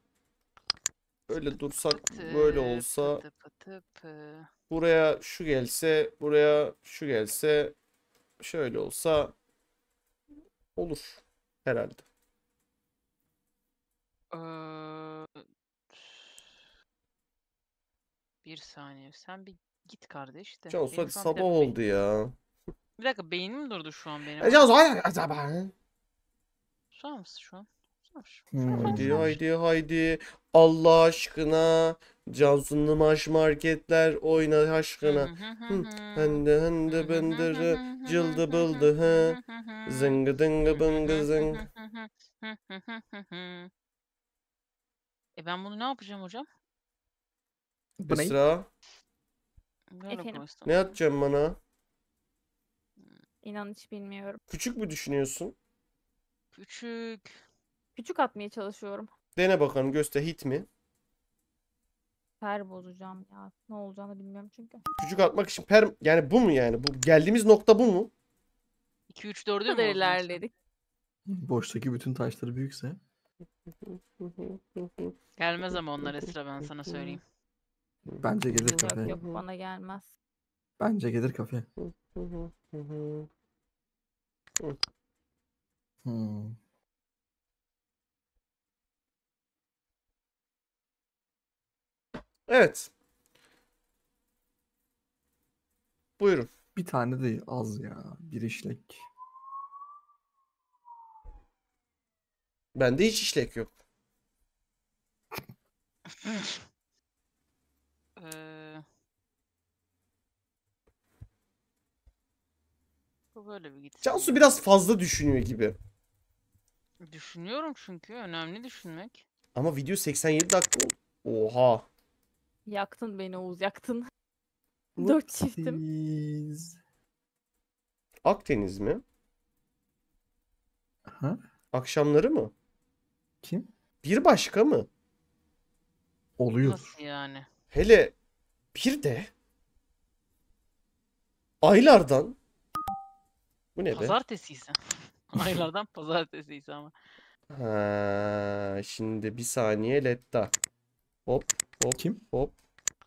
Speaker 1: öyle dursak pıtı, böyle olsa pıtı
Speaker 2: pıtı pı.
Speaker 1: buraya şu gelse buraya şu gelse şöyle olsa olur herhalde
Speaker 2: bir saniye. Sen bir git kardeş de. Cansu Benim hadi sabah oldu ya. Bir dakika beynim durdu şu an benim. E, Cansu hadi şu an? Susar mısın? Şu an Haydi haydi
Speaker 1: haydi. Allah aşkına. Cansu'nun maş marketler oyna aşkına. Hı, Hende hende bendere cıldı bıldı he. Zıngı dıngı bıngı zıng.
Speaker 2: E ben bunu ne yapacağım hocam?
Speaker 1: Bu ne? Esra
Speaker 2: ne atacaksın bana? Hmm. İnan hiç bilmiyorum.
Speaker 1: Küçük mü düşünüyorsun?
Speaker 2: Küçük. Küçük atmaya çalışıyorum.
Speaker 1: Dene bakalım göster hit mi?
Speaker 2: Per bozacağım ya. Ne olacağını bilmiyorum çünkü.
Speaker 1: Küçük atmak için per yani bu mu yani? Bu geldiğimiz nokta bu mu?
Speaker 2: 2 3 4'ü de mü kadar bozdun ilerledik.
Speaker 1: Boştaki bütün taşları büyükse.
Speaker 2: Gelmez ama onlar Esra ben sana söyleyeyim.
Speaker 1: Bence gelir kafeye. Yok
Speaker 2: yok bana gelmez.
Speaker 1: Bence gelir kafeye. Hmm. Evet. Buyurun. Bir tane de az ya. Bir işlek. Bende hiç işlek yok.
Speaker 2: Ee, bu böyle bir gitsin. Cansu biraz
Speaker 1: fazla düşünüyor gibi.
Speaker 2: Düşünüyorum çünkü önemli düşünmek.
Speaker 1: Ama video 87 dakika. Oha.
Speaker 2: Yaktın beni Oğuz yaktın.
Speaker 1: Dört çiftim. Akdeniz mi? Ha? Akşamları mı? Kim? Bir başka mı? Oluyor. Nasıl yani? Hele bir de aylardan bu ne pazartesi
Speaker 2: ise. aylardan pazartesi ise ama.
Speaker 1: Ha, şimdi bir saniye letta. Hop hop kim? Hop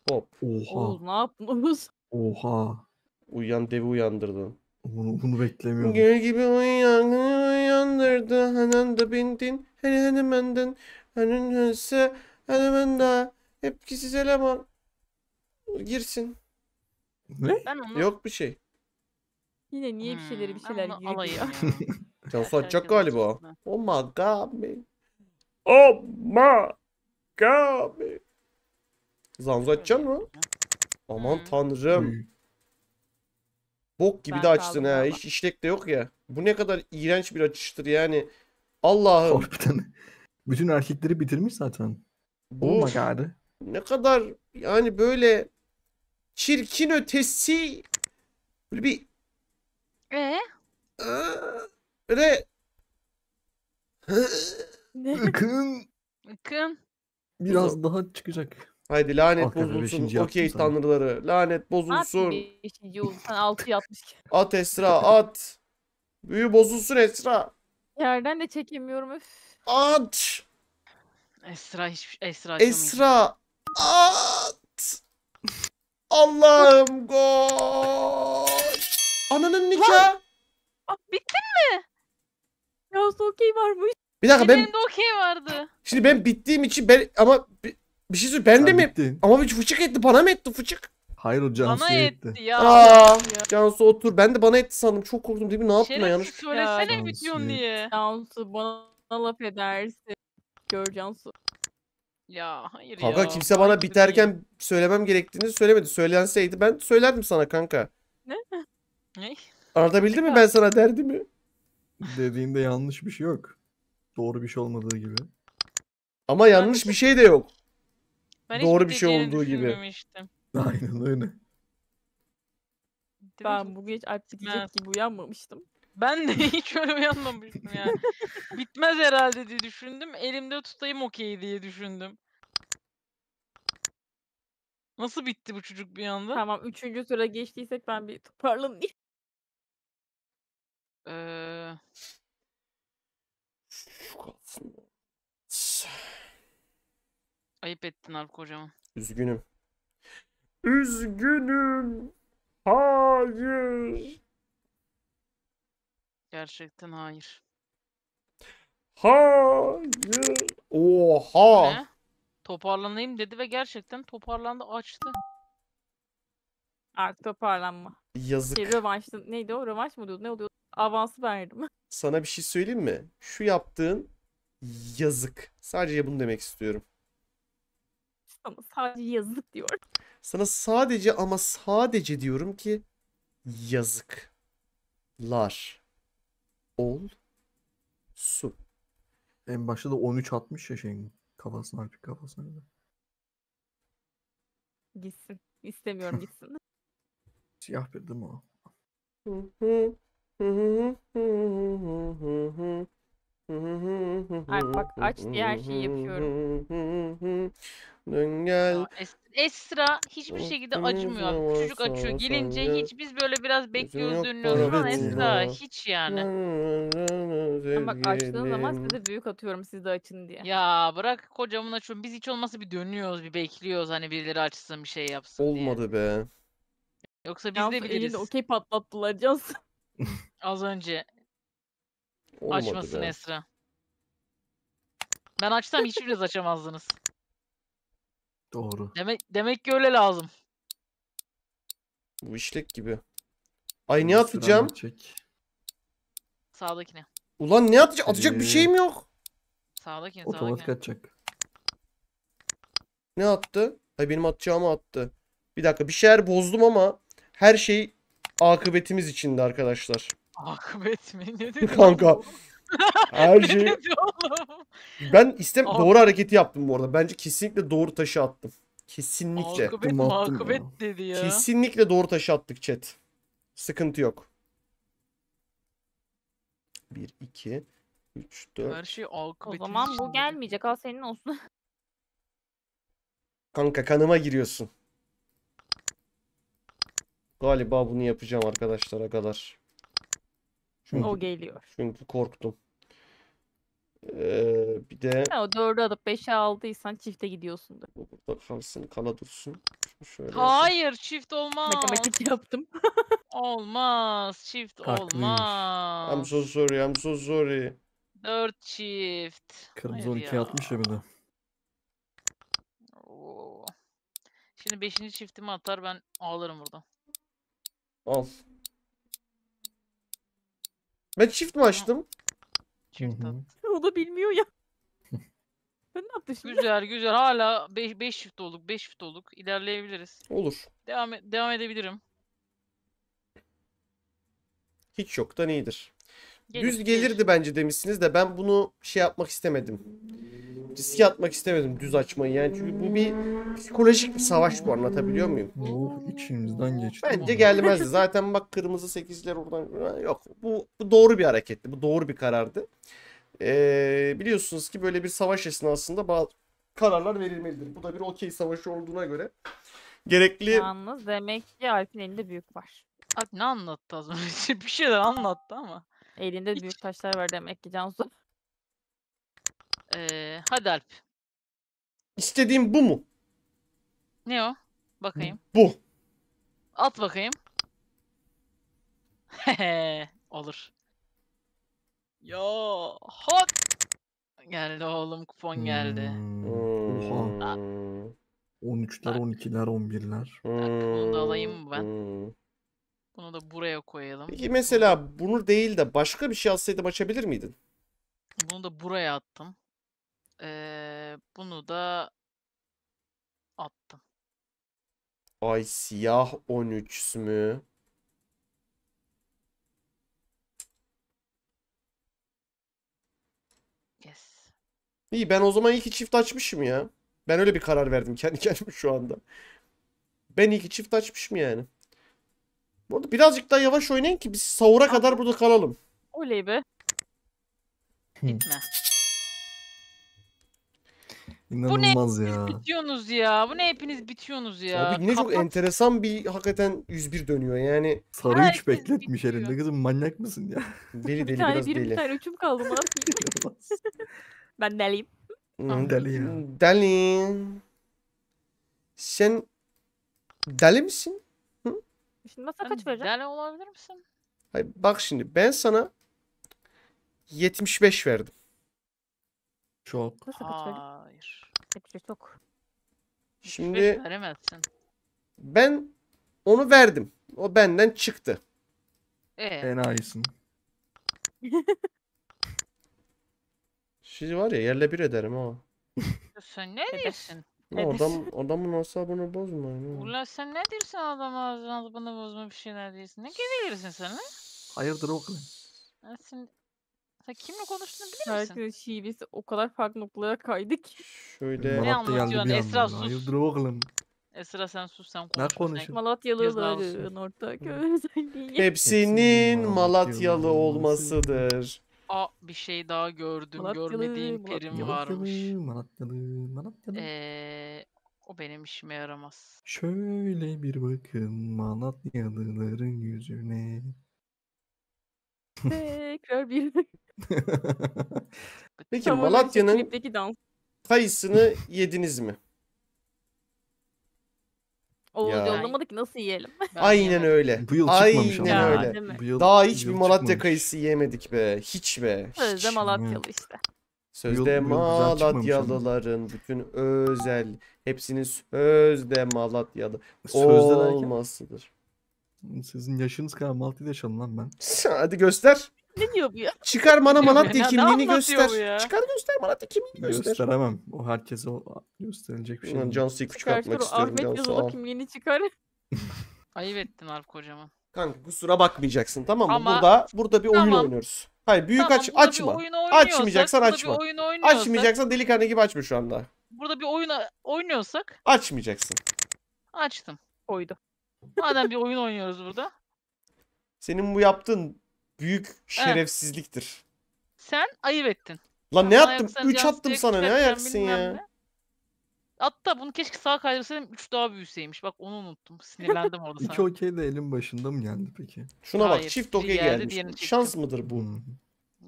Speaker 1: hop. Oha. Oğuz,
Speaker 2: ne yaptınız?
Speaker 1: Oha. Uyan devi uyandırdın. Bunu, bunu beklemiyordum. Gül gibi uyan, uyandırdı. Hanan da bindin. Hani hani menden. Hani hınsı. Hani menda. Hepkisiz eleman. Girsin. Ne? Ben onu... Yok bir şey.
Speaker 2: Yine niye bir şeyleri bir hmm, şeyler giriyor?
Speaker 1: Cansu açacak galiba. Oh my god man. Oh my god man. Zanzu açacak mı? Aman hmm. tanrım. Bok gibi ben de açtın ha. Hiç işlek de yok ya. Bu ne kadar iğrenç bir açıştır yani. Allah'ım. Bütün erkekleri bitirmiş zaten. Bu oh ne kadar yani böyle çirkin ötesi böyle bir ee? Böyle Ikın. Ikın. Biraz daha çıkacak. Haydi lanet ah, bozulsun okey tanrıları. Lanet bozulsun. At bir
Speaker 2: şey Sen 6 atmış.
Speaker 1: At Esra at. Büyü bozulsun
Speaker 2: Esra. Yerden de çekemiyorum öf. At! Esra hiç Esra Esra! At! Allah'ım gol! Ananın nikah! Ah bittin mi? Ya okey varmış. Bir dakika ben Benim de okey vardı.
Speaker 1: şimdi ben bittiğim için ben ama bi- bir şey söyleyeyim ben de Sen mi? Ama bir fıçık etti bana mı etti fıçık? Hayır o Cansu'ya bana etti. ya. Aa, Cansu otur. Ben de bana etti sandım. Çok korktum değil mi? Ne yaptın Şerefsiz yanlış? söylesene ya.
Speaker 2: diye. Cansu bana laf edersin. Gör Cansu. Ya hayır kanka, ya. Kanka kimse
Speaker 1: bana biterken değil. söylemem gerektiğini söylemedi. Söylenseydi ben söylerdim sana kanka.
Speaker 2: Ne? Ne?
Speaker 1: Arada bildi mi ben sana derdimi? Dediğinde yanlış bir şey yok. Doğru bir şey olmadığı gibi. Ama yanlış bir şey de yok. Ben Doğru bir şey olduğu gibi. Aynen öyle. Ben
Speaker 2: bugün hiç alp gidecek gibi uyanmamıştım. Ben de hiç öyle uyanmamıştım ya. Bitmez herhalde diye düşündüm. Elimde tutayım okey diye düşündüm. Nasıl bitti bu çocuk bir anda? Tamam üçüncü sıra geçtiysek ben bir toparlanayım. Ee... Ayıp ettin Arp kocaman.
Speaker 1: Üzgünüm.
Speaker 3: Üzgünüm.
Speaker 1: Hayır.
Speaker 2: Gerçekten hayır.
Speaker 1: Hayır. Oha. Ne?
Speaker 2: Toparlanayım dedi ve gerçekten toparlandı açtı. Artık toparlanma. Yazık. Şey, rövanş, neydi o? Rövanş mı diyordu? Ne oluyor? Avansı verdim.
Speaker 1: Sana bir şey söyleyeyim mi? Şu yaptığın yazık. Sadece bunu demek istiyorum.
Speaker 2: Ama sadece yazık diyor.
Speaker 1: Sana sadece ama sadece diyorum ki yazıklar olsun. En başta da 13 atmış ya şeyin kafasına artık kafasına.
Speaker 2: Gitsin. İstemiyorum gitsin.
Speaker 3: Siyah bir değil mi o?
Speaker 1: Ay bak aç diye şeyi yapıyorum. Dün gel. Ya,
Speaker 2: Esra hiçbir şekilde acımıyor. Çocuk açıyor gelince hiç biz böyle biraz bekliyoruz dönüyoruz ama Esra hiç yani.
Speaker 1: Ama bak açtığın zaman size
Speaker 2: büyük atıyorum siz de açın diye. Ya bırak kocamın açıyorum. Biz hiç olmazsa bir dönüyoruz bir bekliyoruz hani birileri açsın bir şey yapsın
Speaker 1: Olmadı diye. be.
Speaker 2: Yoksa biz de biliriz. okey patlattılar Cansu. Az önce Olmadı açmasın be. Esra. Ben açsam hiçbiriniz açamazdınız. Doğru. Demek demek ki öyle lazım.
Speaker 1: Bu işlek gibi. Ay ne atacağım? Çek. Sağdakine. Ulan ne atacak? Atacak bir şeyim
Speaker 2: yok. Sağdakine, sağdakine. Otomatik
Speaker 1: atacak. Ne attı? Ay benim atacağımı attı. Bir dakika bir şeyler bozdum ama her şey akıbetimiz içinde arkadaşlar.
Speaker 3: Akıbet mi? Ne dedin? Kanka her şey.
Speaker 1: Ben istem Abi. doğru hareketi yaptım bu arada. Bence kesinlikle doğru taşı attım. Kesinlikle. Akıbet akıbet dedi ya. Kesinlikle doğru taşı attık chat. Sıkıntı yok. 1 2
Speaker 2: 3 4 Her şey O zaman bu gelmeyecek. Al senin olsun.
Speaker 1: Kanka kanıma giriyorsun. Galiba bunu yapacağım arkadaşlar kadar.
Speaker 2: Çünkü, o geliyor.
Speaker 1: çünkü korktum. Ee, bir de
Speaker 2: Ha, o dördü alıp beşe aldıysan çifte gidiyorsundur.
Speaker 1: bu burada kala dursun. Şunu şöyle yapayım.
Speaker 2: Hayır çift olmaz. Matematik yaptım. Olmaz. Çift olmaz I'm so
Speaker 1: sorry, I'm so sorry.
Speaker 2: Dört çift. Kırmızı 12 atmış ya bir de. Şimdi beşinci çiftimi atar ben ağlarım burada.
Speaker 1: Al. Ben çift mi
Speaker 2: açtım? Çiftat. o da bilmiyor ya. ben ne yaptım şimdi? Güzel güzel. Hala 5 5 shift olduk. 5 shift olduk. İlerleyebiliriz. Olur. Devam e, devam edebilirim.
Speaker 1: Hiç yok da iyidir. düz gelirdi bence demişsiniz de ben bunu şey yapmak istemedim. Riske atmak istemedim düz açmayı yani çünkü bu bir psikolojik bir savaş bu anlatabiliyor muyum? Bu içimizden geçti. Bence gelmezdi. Zaten bak kırmızı sekizler oradan yok. Bu, bu doğru bir hareketti. Bu doğru bir karardı. Ee, biliyorsunuz ki böyle bir savaş esnasında bazı kararlar verilmelidir. Bu da bir okey savaşı olduğuna göre gerekli...
Speaker 2: Yalnız demek ki Alp'in elinde büyük var. Alp ne anlattı az önce? bir şeyler anlattı ama. Elinde Hiç... büyük taşlar var demek ki Cansu. Ee, hadi Alp.
Speaker 1: İstediğim bu mu?
Speaker 2: Ne o? Bakayım. Bu. At bakayım. Olur. Yo hot. Geldi oğlum kupon geldi.
Speaker 1: Hmm. Oha. 13'ler, 12'ler, 11'ler. Bunu da alayım ben.
Speaker 2: Bunu da buraya koyalım. Peki mesela
Speaker 1: bunu değil de başka bir şey alsaydım açabilir miydin?
Speaker 2: Bunu da buraya attım. Ee, bunu da attım.
Speaker 1: Ay siyah 13 mü? Yes. İyi ben o zaman iki çift açmışım ya. Ben öyle bir karar verdim kendi kendime şu anda. Ben iki çift açmışım yani. Burada birazcık daha yavaş oynayın ki biz sahura kadar burada kalalım.
Speaker 2: Oley be. Gitme.
Speaker 1: İnanılmaz bu ne
Speaker 2: bitiyorsunuz ya? Bu ne hepiniz bitiyorsunuz ya? Abi ne Kapat. çok
Speaker 1: enteresan bir hakikaten 101 dönüyor yani. Sarı Herkes üç bekletmiş bitiyor. elinde kızım manyak mısın ya? Deli deli bir tane biraz birim, deli. Bir tane
Speaker 2: üçüm kaldı mı? ben deliyim.
Speaker 1: Deli ya. Deli. Sen deli misin? Hı?
Speaker 2: Şimdi masa kaç vereceğim? Deli olabilir misin?
Speaker 1: Hayır, bak şimdi ben sana 75 verdim. Çok.
Speaker 2: Nasıl kaç verdin? Hayır. Yapacak bir şey
Speaker 1: şey Şimdi veremezsin. Ben onu verdim. O benden çıktı.
Speaker 2: Ee? Enayisin. Şimdi var
Speaker 1: ya yerle bir ederim ha.
Speaker 2: Sen ne diyorsun? adam,
Speaker 1: adamın asabını bozma.
Speaker 2: Ulan sen ne diyorsun adamın asabını bozma bir şeyler diyorsun. Ne gelirsin sen lan?
Speaker 1: Hayırdır o kadar?
Speaker 2: Sen sen kimle konuştuğunu bilir misin? Herkesin şivesi o kadar farklı noktalara kaydı ki. Şöyle... Ne Malatya geldi anlatıyorsun? Esra sus.
Speaker 1: Hayırdır bakalım.
Speaker 2: Esra sen sus sen konuş. Ne konuşuyor? Malatyalıların ortak özelliği.
Speaker 1: Hepsinin Malatyalı olmasıdır.
Speaker 2: A bir şey daha gördüm. Malatyalı, Görmediğim perim varmış.
Speaker 1: Malatyalı, Malatyalı.
Speaker 2: Eee... O benim işime yaramaz.
Speaker 1: Şöyle bir bakın Malatyalıların yüzüne.
Speaker 2: Tekrar bir
Speaker 1: Peki tamam, Malatya'nın
Speaker 2: kayısını
Speaker 1: yediniz mi?
Speaker 2: O ya. yollamadık nasıl yiyelim? Aynen
Speaker 1: öyle. Bu yıl çıkmamış Aynen ama. öyle. Ya, bu yıl, Daha hiçbir Malatya çıkmamış. kayısı yemedik be. Hiç be. Sözde Malatyalı işte. Sözde yıl, Malatyalıların bütün özel hepsinin sözde Malatyalı sözde olmasıdır. Sizin yaşınız kadar Malatya'da yaşadım lan ben. Hadi göster. Ne diyor bu ya? Çıkar bana Malatya kimliğini göster.
Speaker 2: Çıkar göster Malatya kimliğini göster. Gösteremem.
Speaker 1: O herkese o gösterilecek bir şey. Ben Cansu'yu kuşkatmak istiyorum. Ahmet Yazılı
Speaker 2: kimliğini çıkar. Ayıp ettin Arif kocaman.
Speaker 1: Kanka kusura bakmayacaksın tamam mı? Ama... Burada burada bir tamam. oyun oynuyoruz. Hayır büyük tamam, aç açma. Açmayacaksan açma. Açmayacaksan delikanlı gibi açma şu anda.
Speaker 2: Burada bir oyun oynuyorsak.
Speaker 1: Açmayacaksın.
Speaker 2: Açtım. Oydu. Madem bir oyun oynuyoruz burada.
Speaker 1: Senin bu yaptığın büyük şerefsizliktir.
Speaker 2: Sen ayıp ettin.
Speaker 1: Lan ne Ama yaptım? 3 attım sana ne ayaksın ya. Ne.
Speaker 2: Hatta bunu keşke sağa kaydırsaydım 3 daha büyüseymiş. Bak onu unuttum. Sinirlendim orada sana. 2
Speaker 1: okey de elin başında mı geldi peki? Şuna Hayır, bak çift okey geldi, gelmiş. Şans mıdır bu?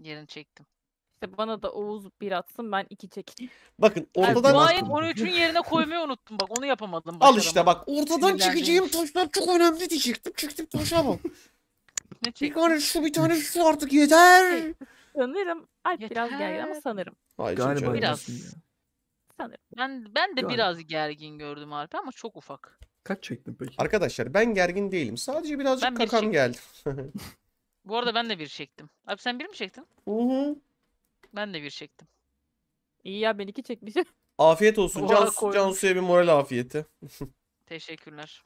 Speaker 2: Yerini hmm. çektim. İşte bana da Oğuz bir atsın ben iki çekeyim. Bakın ortadan... Yani, Duay'ın 13'ün yerine koymayı unuttum bak onu yapamadım. Başaramadım. Al işte bak ortadan çıkacağım
Speaker 1: taşlar çok önemli
Speaker 2: diyecektim. Çıktım taşa taşamam. Ne Bir tane şu bir tane şu artık yeter. Şey, sanırım Alp biraz gergin ama sanırım. Ay, Galiba Biraz. Sanırım. Ben ben de Yani. biraz gergin gördüm Alp'i ama çok ufak.
Speaker 1: Kaç çektin peki? Arkadaşlar ben gergin değilim. Sadece birazcık Ben kakam çektim. geldi.
Speaker 2: Bu arada ben de bir çektim. Alp sen bir mi çektin? Uhu. Ben de bir çektim. İyi ya ben iki çekmişim. Afiyet olsun. Can Cansu, Cansu'ya
Speaker 1: bir moral afiyeti.
Speaker 2: Teşekkürler.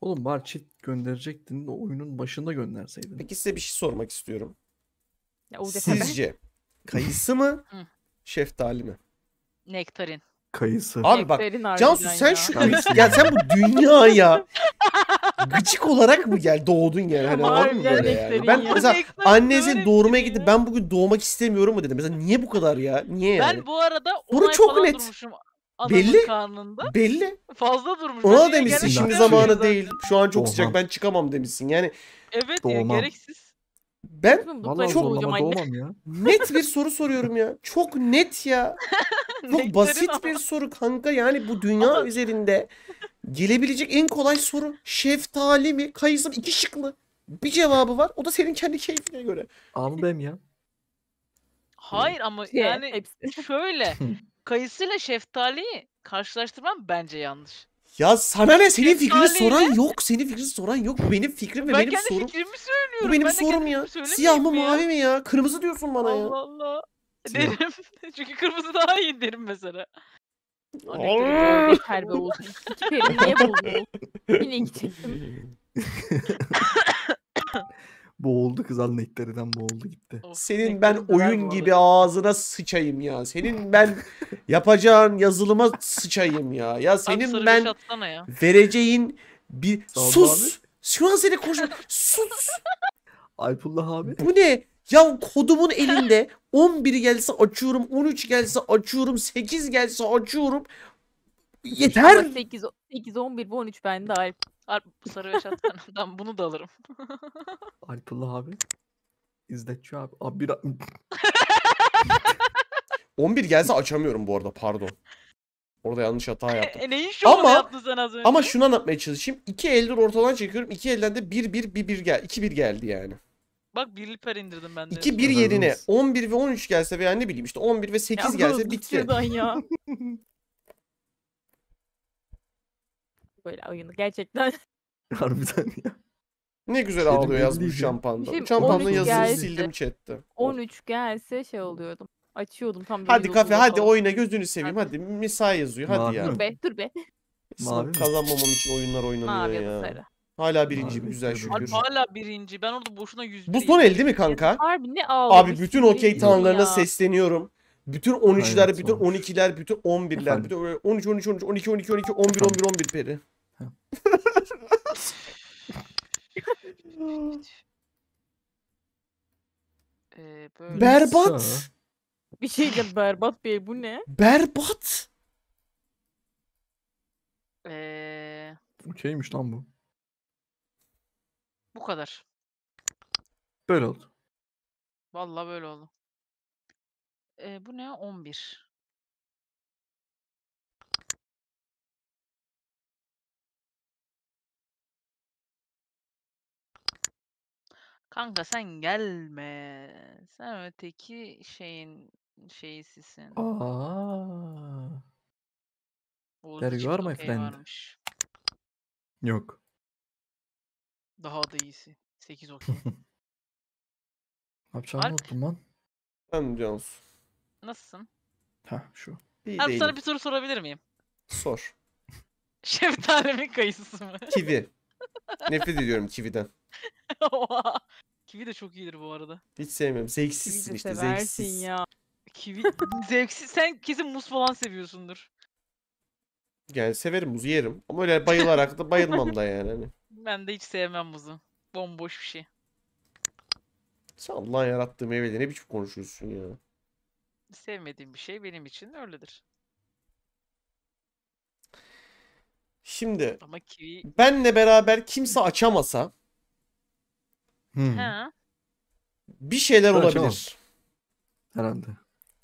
Speaker 1: Oğlum var çift gönderecektin de oyunun başında gönderseydin. Peki size bir şey sormak istiyorum. Ya, Sizce kayısı mı şeftali mi? Nektarin. Kayısı. Abi bak Nektarin Cansu sen ya. şu Hangisi? ya sen bu dünyaya gıcık olarak mı gel doğdun yani hani var mı böyle yani? Ben ya. mesela Nektarin annenizin böyle doğurmaya bir ben bugün doğmak istemiyorum mu dedim. Mesela niye bu kadar ya? Niye yani? Ben bu
Speaker 2: arada Soru onay çok falan net. durmuşum Belli. karnında. Belli. Fazla durmuş. Ona hani da demişsin şimdi zamanı zaten?
Speaker 1: değil. Şu an çok Doğru. sıcak ben çıkamam demişsin. Yani Evet ya gereksiz. ben Vallahi Çok- doğmam ya. net bir soru soruyorum ya. Çok net ya. Çok basit bir soru kanka. Yani bu dünya üzerinde gelebilecek en kolay soru. Şeftali mi? Kayısı mı? İki şıklı. Bir cevabı var. O da senin kendi keyfine göre. ama dem ya.
Speaker 2: Hayır ama yani şöyle. kayısıyla şeftaliyi karşılaştırmam bence yanlış.
Speaker 1: Ya sana ne senin fikrini soran yok. Senin fikrini soran yok. benim fikrim ve ben benim kendi sorum.
Speaker 2: fikrimi söylüyorum. Bu benim ben sorum ya. Siyah mı söylemeyeyim mavi mi ya? Kırmızı diyorsun bana ya. Allah Allah. Derim. Çünkü kırmızı daha iyi derim mesela. Allah. Perbe olsun. Tiperi niye buldun? Yine gidecektim.
Speaker 1: Boğuldu kız anneklerinden boğuldu gitti. Senin ben oyun gibi ağzına sıçayım ya. Senin ben yapacağın yazılıma sıçayım ya. Ya senin ben ya. vereceğin bir sus. Abi. Şu an seni koş sus. Alpullah abi. Bu ne? Ya kodumun elinde 11 gelse açıyorum, 13 gelse açıyorum, 8 gelse açıyorum.
Speaker 2: Yeter. 8, 8 11 ve 13 bende Alp. Alp sarı yaşatan adam bunu da alırım.
Speaker 1: Alpullah abi. İzletçi abi. Abi bir... 11 gelse açamıyorum bu arada pardon. Orada yanlış hata e, yaptım. E, neyin ama, yaptın sen az önce? Ama şunu anlatmaya çalışayım. İki eldir ortadan çekiyorum. İki elden de 1 1 1 1 gel. 2 1 geldi yani.
Speaker 2: Bak birli per indirdim ben de. 2 1 yerine
Speaker 1: 11 ve 13 gelse veya ne bileyim işte 11 ve 8 ya, gelse bitti.
Speaker 2: Ya. böyle oyunu gerçekten.
Speaker 1: Harbiden ya. Ne güzel Dedim ağlıyor yazmış şampanda. Şey, şampanın yazısını sildim chatte.
Speaker 2: 13 gelse şey oluyordum. Açıyordum tam. Hadi kafe hadi falan. oyna
Speaker 1: gözünü seveyim hadi. hadi. Misa yazıyor hadi Mavi ya. Dur be dur be. Mavi Kazanmamam için oyunlar oynanıyor Mavi ya. Sarı. Hala birinci Mavi. güzel şükür. Abi, hala
Speaker 2: birinci. Ben orada boşuna yüz.
Speaker 1: Bu son el değil mi kanka?
Speaker 2: Harbi ne ağlamış. Abi bütün okey tanrılarına
Speaker 1: sesleniyorum. Bütün 13'ler, evet, bütün 12'ler, bütün 11'ler, Efendim? bütün 13, 13, 13, 12, 12, 12, 11, Efendim? 11,
Speaker 2: 11 peri. ee, böyle... Berbat. Bir şey de berbat bey. bu ne?
Speaker 1: Berbat.
Speaker 2: Ee...
Speaker 1: Okeymiş lan bu.
Speaker 2: Bu kadar. Böyle oldu. Vallahi böyle oldu. Eee, bu ne? 11. Kanka sen gelme. Sen öteki şeyin şeyisisin.
Speaker 3: Aa.
Speaker 2: There Oğuz'un you are my friend. varmış. Yok. Daha da iyisi. 8 okey.
Speaker 3: Yapacağını Alp. unuttum lan.
Speaker 1: Ben Cansu. Nasılsın? Ha şu. İyi Abi sana
Speaker 2: bir soru sorabilir miyim?
Speaker 1: Sor.
Speaker 2: Şeftalimin kayısısı mı? Kivi. Nefret
Speaker 1: ediyorum kividen.
Speaker 2: Kivi de çok iyidir bu arada.
Speaker 1: Hiç sevmiyorum. Zevksizsin işte seversin zevksiz.
Speaker 2: ya. Kivi zevksiz. Sen kesin muz falan seviyorsundur.
Speaker 1: Yani severim muzu yerim. Ama öyle bayılarak da bayılmam da yani. Hani.
Speaker 2: Ben de hiç sevmem muzu. Bomboş bir şey.
Speaker 1: Sen Allah'ın yarattığı meyveleri ne biçim konuşuyorsun ya
Speaker 2: sevmediğim bir şey benim için öyledir.
Speaker 1: Şimdi Ama kiwi... benle beraber kimse açamasa
Speaker 2: Hmm.
Speaker 1: bir şeyler Açamam. olabilir. Herhalde.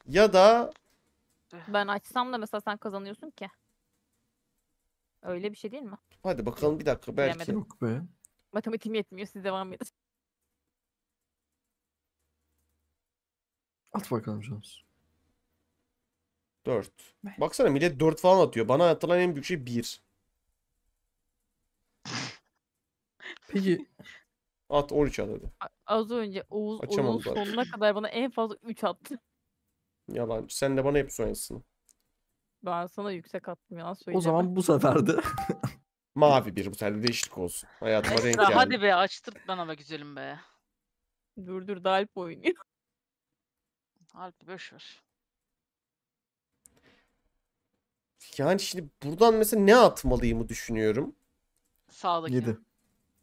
Speaker 1: Ya da
Speaker 2: Ben açsam da mesela sen kazanıyorsun ki. Öyle bir şey değil mi? hadi bakalım bir dakika belki. Bilemedim. Yok be. Matematiğim yetmiyor siz devam edin.
Speaker 1: At bakalım Jones. 4. Baksana millet 4 falan atıyor. Bana atılan en büyük şey 1. Peki At 13 at hadi.
Speaker 2: az önce Oğuz Açamam oyunun sonuna kadar bana en fazla 3 attı.
Speaker 1: Yalan. Sen de bana hep sonrasın.
Speaker 2: Ben sana yüksek attım yalan söyleyemem. o zaman
Speaker 1: bu sefer de Mavi bir bu sefer de değişiklik olsun. Hayatıma renk geldi. hadi
Speaker 2: be açtırt bana be güzelim be. Dur dur Dalp oynuyor. Alp boş
Speaker 1: Yani şimdi buradan mesela ne atmalıyımı düşünüyorum.
Speaker 2: Sağdaki. 7.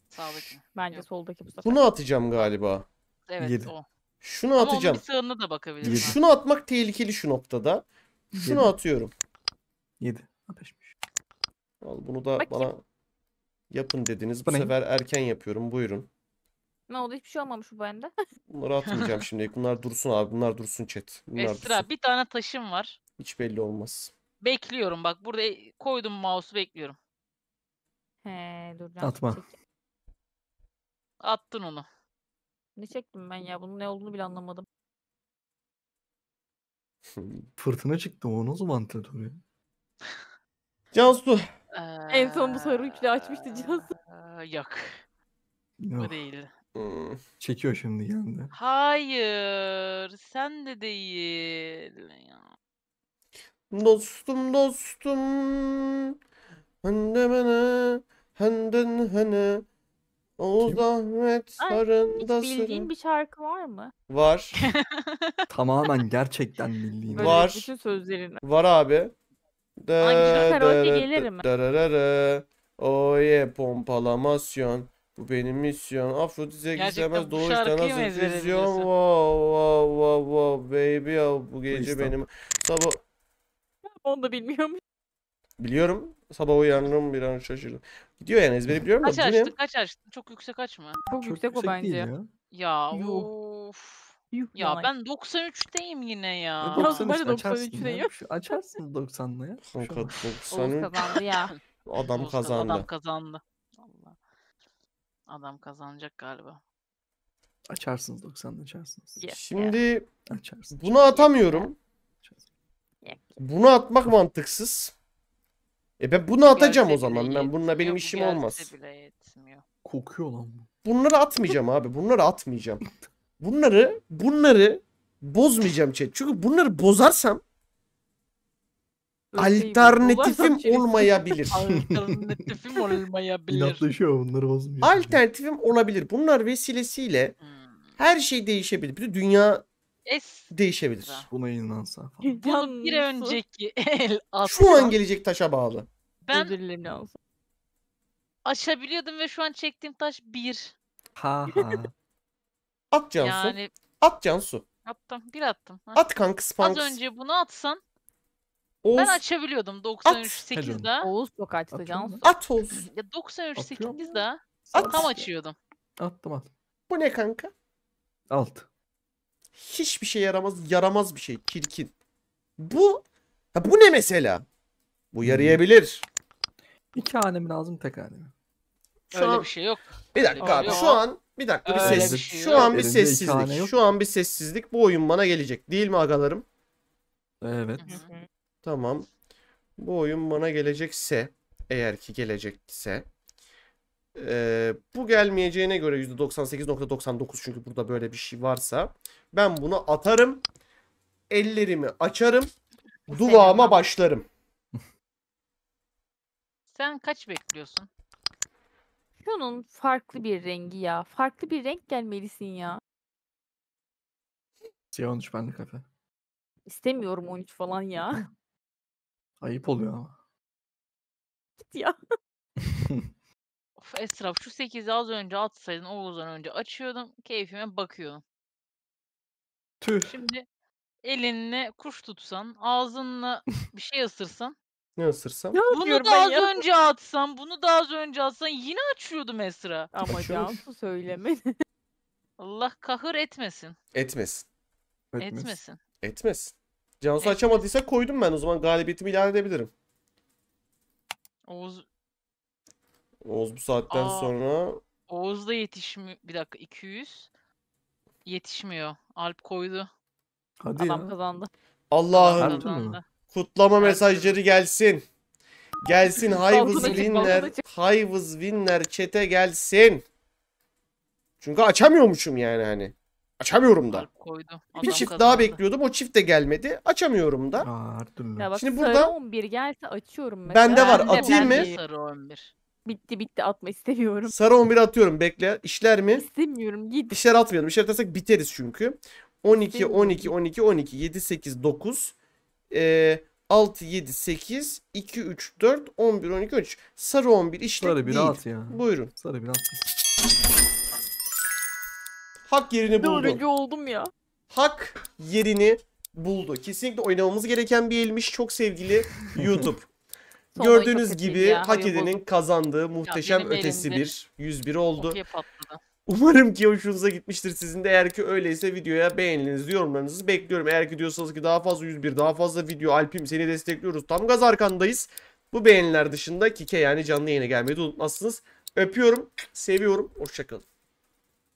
Speaker 2: Sağdaki. Bence soldaki bu sefer. Bunu
Speaker 1: atacağım galiba. Evet Yedi. o. Şunu Ama atacağım. onun bir da bakabiliriz. Yedi. Şunu atmak tehlikeli şu noktada. Şunu Yedi. atıyorum. 7. Ateşmiş. Al bunu da Bakayım. bana yapın dediniz. Bu Bana- sefer erken yapıyorum. Buyurun.
Speaker 2: Ne oldu hiçbir şey olmamış bu bende. Bunları atmayacağım
Speaker 1: şimdi. Bunlar dursun abi. Bunlar dursun chat. Bunlar dursun.
Speaker 2: bir tane taşım var.
Speaker 1: Hiç belli olmaz.
Speaker 2: Bekliyorum bak burada e, koydum mouse'u bekliyorum. He dur. Atma. çekeyim. Attın onu. Ne çektim ben ya? Bunun ne olduğunu bile anlamadım.
Speaker 1: Fırtına çıktı o nasıl mantığı tabii.
Speaker 2: Cansu. Ee, en son bu sarı üçlü açmıştı Cansu. Ee, Yok
Speaker 1: bu değil. Hmm. çekiyor şimdi geldi.
Speaker 2: Hayır sen de değil. Ya. Dostum dostum.
Speaker 1: Hende bana. Henden hene.
Speaker 2: o zahmet sarında Hiç bildiğin bir şarkı var mı?
Speaker 1: Var. Tamamen gerçekten bildiğin. Var. bütün sözlerini. Var abi. De, Ay, Gülşah Erol'de gelir mi? dararara. Oye pompalamasyon. Bu benim misyon. Afrodizyak Gerçekten istemez bu doğuş şarkıyı mı ezbere izliyorsun? Wow wow wow wow baby bu gece benim sabah
Speaker 2: onu da bilmiyorum.
Speaker 1: Biliyorum. Sabah uyandım bir an şaşırdım. Gidiyor yani ezberi biliyorum Kaç açtı?
Speaker 2: Kaç açtı? Çok yüksek açma. Çok, yüksek, o bence. değil Ya. ya. Ya of. Yuh, Ya ben 93'teyim yine ya. Oğuz 90 işte, ben de açarsın 93 ya.
Speaker 1: Şu ya. 93 kazandı ya.
Speaker 2: adam kazandı. Adam kazandı. Allah. Adam kazanacak galiba.
Speaker 1: Açarsınız 90'la açarsınız. Yes. Şimdi Açarsınız. bunu atamıyorum. Bunu atmak mantıksız. E ben bunu atacağım o zaman. Ben bununla benim işim olmaz. Kokuyor lan bu. Bunları atmayacağım abi. Bunları atmayacağım. Bunları bunları bozmayacağım chat. Çünkü bunları bozarsam Alternatifim şey- olmayabilir. Alternatifim
Speaker 3: olmayabilir. İnatlaşıyor bunları bozmuyor.
Speaker 1: Alternatifim olabilir. Bunlar vesilesiyle hmm. her şey değişebilir. Bütün dünya Es değişebilir buna inansa.
Speaker 2: Falan. bir önceki el atıyor. Şu an
Speaker 1: gelecek taşa bağlı.
Speaker 2: Ben Ödüllerini alsın. aşabiliyordum ve şu an çektiğim taş bir.
Speaker 1: Ha ha. At Cansu. Yani... At Cansu.
Speaker 2: Attım. Bir attım. Ha. At kanka Spanx. Az önce bunu atsan Oğuz. Ben açabiliyordum 93 8'de. Oğuz çok açtı Cansu. At Oğuz. Ya 93 8'de tam açıyordum. Attım at. Bu
Speaker 1: ne kanka? Alt. Hiçbir şey yaramaz. Yaramaz bir şey. Çirkin. Bu ha bu ne mesela? Bu hmm. yarayabilir. İki hanem lazım tek hanem. Şu Öyle an... bir şey yok. Bir dakika abi şu an bir dakika bir sessizlik. Bir şey şu an bir sessizlik. Şu an bir sessizlik. Bu oyun bana gelecek değil mi agalarım? Evet. Tamam. Bu oyun bana gelecekse eğer ki gelecekse ee, bu gelmeyeceğine göre %98.99 çünkü burada böyle bir şey varsa ben bunu atarım. Ellerimi açarım. Duvağıma başlarım.
Speaker 2: Sen kaç bekliyorsun? Şunun farklı bir rengi ya. Farklı bir renk gelmelisin ya.
Speaker 1: Siyah 13 bende kafe.
Speaker 2: İstemiyorum 13 falan ya.
Speaker 1: Ayıp oluyor ama.
Speaker 2: Git ya. Of Esraf şu 8'i az önce atsaydın Oğuz'dan önce açıyordum. Keyfime bakıyordum. Tüh. Şimdi elinle kuş tutsan, ağzınla bir şey ısırsan.
Speaker 1: ne ısırsam? bunu da az ya? önce
Speaker 2: atsan, bunu da az önce atsan yine açıyordum Esra. Ama Cansu söyleme. Allah kahır etmesin.
Speaker 1: Etmesin. Etmesin. Etmesin. Etmesin. Cansu Etmesin. açamadıysa koydum ben o zaman galibiyetimi ilan edebilirim. Oğuz Oğuz bu saatten Aa. sonra
Speaker 2: Oğuz da yetişmiyor. Bir dakika 200. Yetişmiyor. Alp koydu. Hadi Adam ya. kazandı.
Speaker 1: Allah'ın kutlama mesajları gelsin. Gelsin Hayvız çık, Winner. altına Hayvız Winner chat'e gelsin. Çünkü açamıyormuşum yani hani. Açamıyorum da. Alp
Speaker 2: koydu. Bir Adam çift daha
Speaker 1: bekliyordum. O çift de gelmedi. Açamıyorum da. Aa, Ya bak Şimdi Şimdi burada- burada
Speaker 2: 11 gelse açıyorum mesela. Bende Ben de- atayım mı? bende Sarı 11. Bitti bitti atma istemiyorum.
Speaker 1: Sarı 11 atıyorum bekle. İşler mi? İstemiyorum git. İşler atmayalım. İşler atarsak biteriz çünkü. 12, 12, 12, 12, 7, 8, 9, e, 6, 7, 8, 2, 3, 4, 11, 12, 13. Sarı 11 işlek Sarı bir değil. at ya. Buyurun. Sarı bir at. Hak yerini buldu. Dördüncü oldum ya. Hak yerini buldu. Kesinlikle oynamamız gereken bir elmiş. Çok sevgili YouTube.
Speaker 3: Solda Gördüğünüz gibi ya, hak hani edenin
Speaker 1: kazandığı muhteşem ya, ötesi bir 101 oldu. Umarım ki hoşunuza gitmiştir sizin de eğer ki öyleyse videoya beğeninizi yorumlarınızı bekliyorum. Eğer ki diyorsanız ki daha fazla 101 daha fazla video Alpim seni destekliyoruz tam gaz arkandayız. Bu beğeniler dışında Kike yani canlı yayına gelmeyi unutmazsınız. Öpüyorum seviyorum hoşçakalın.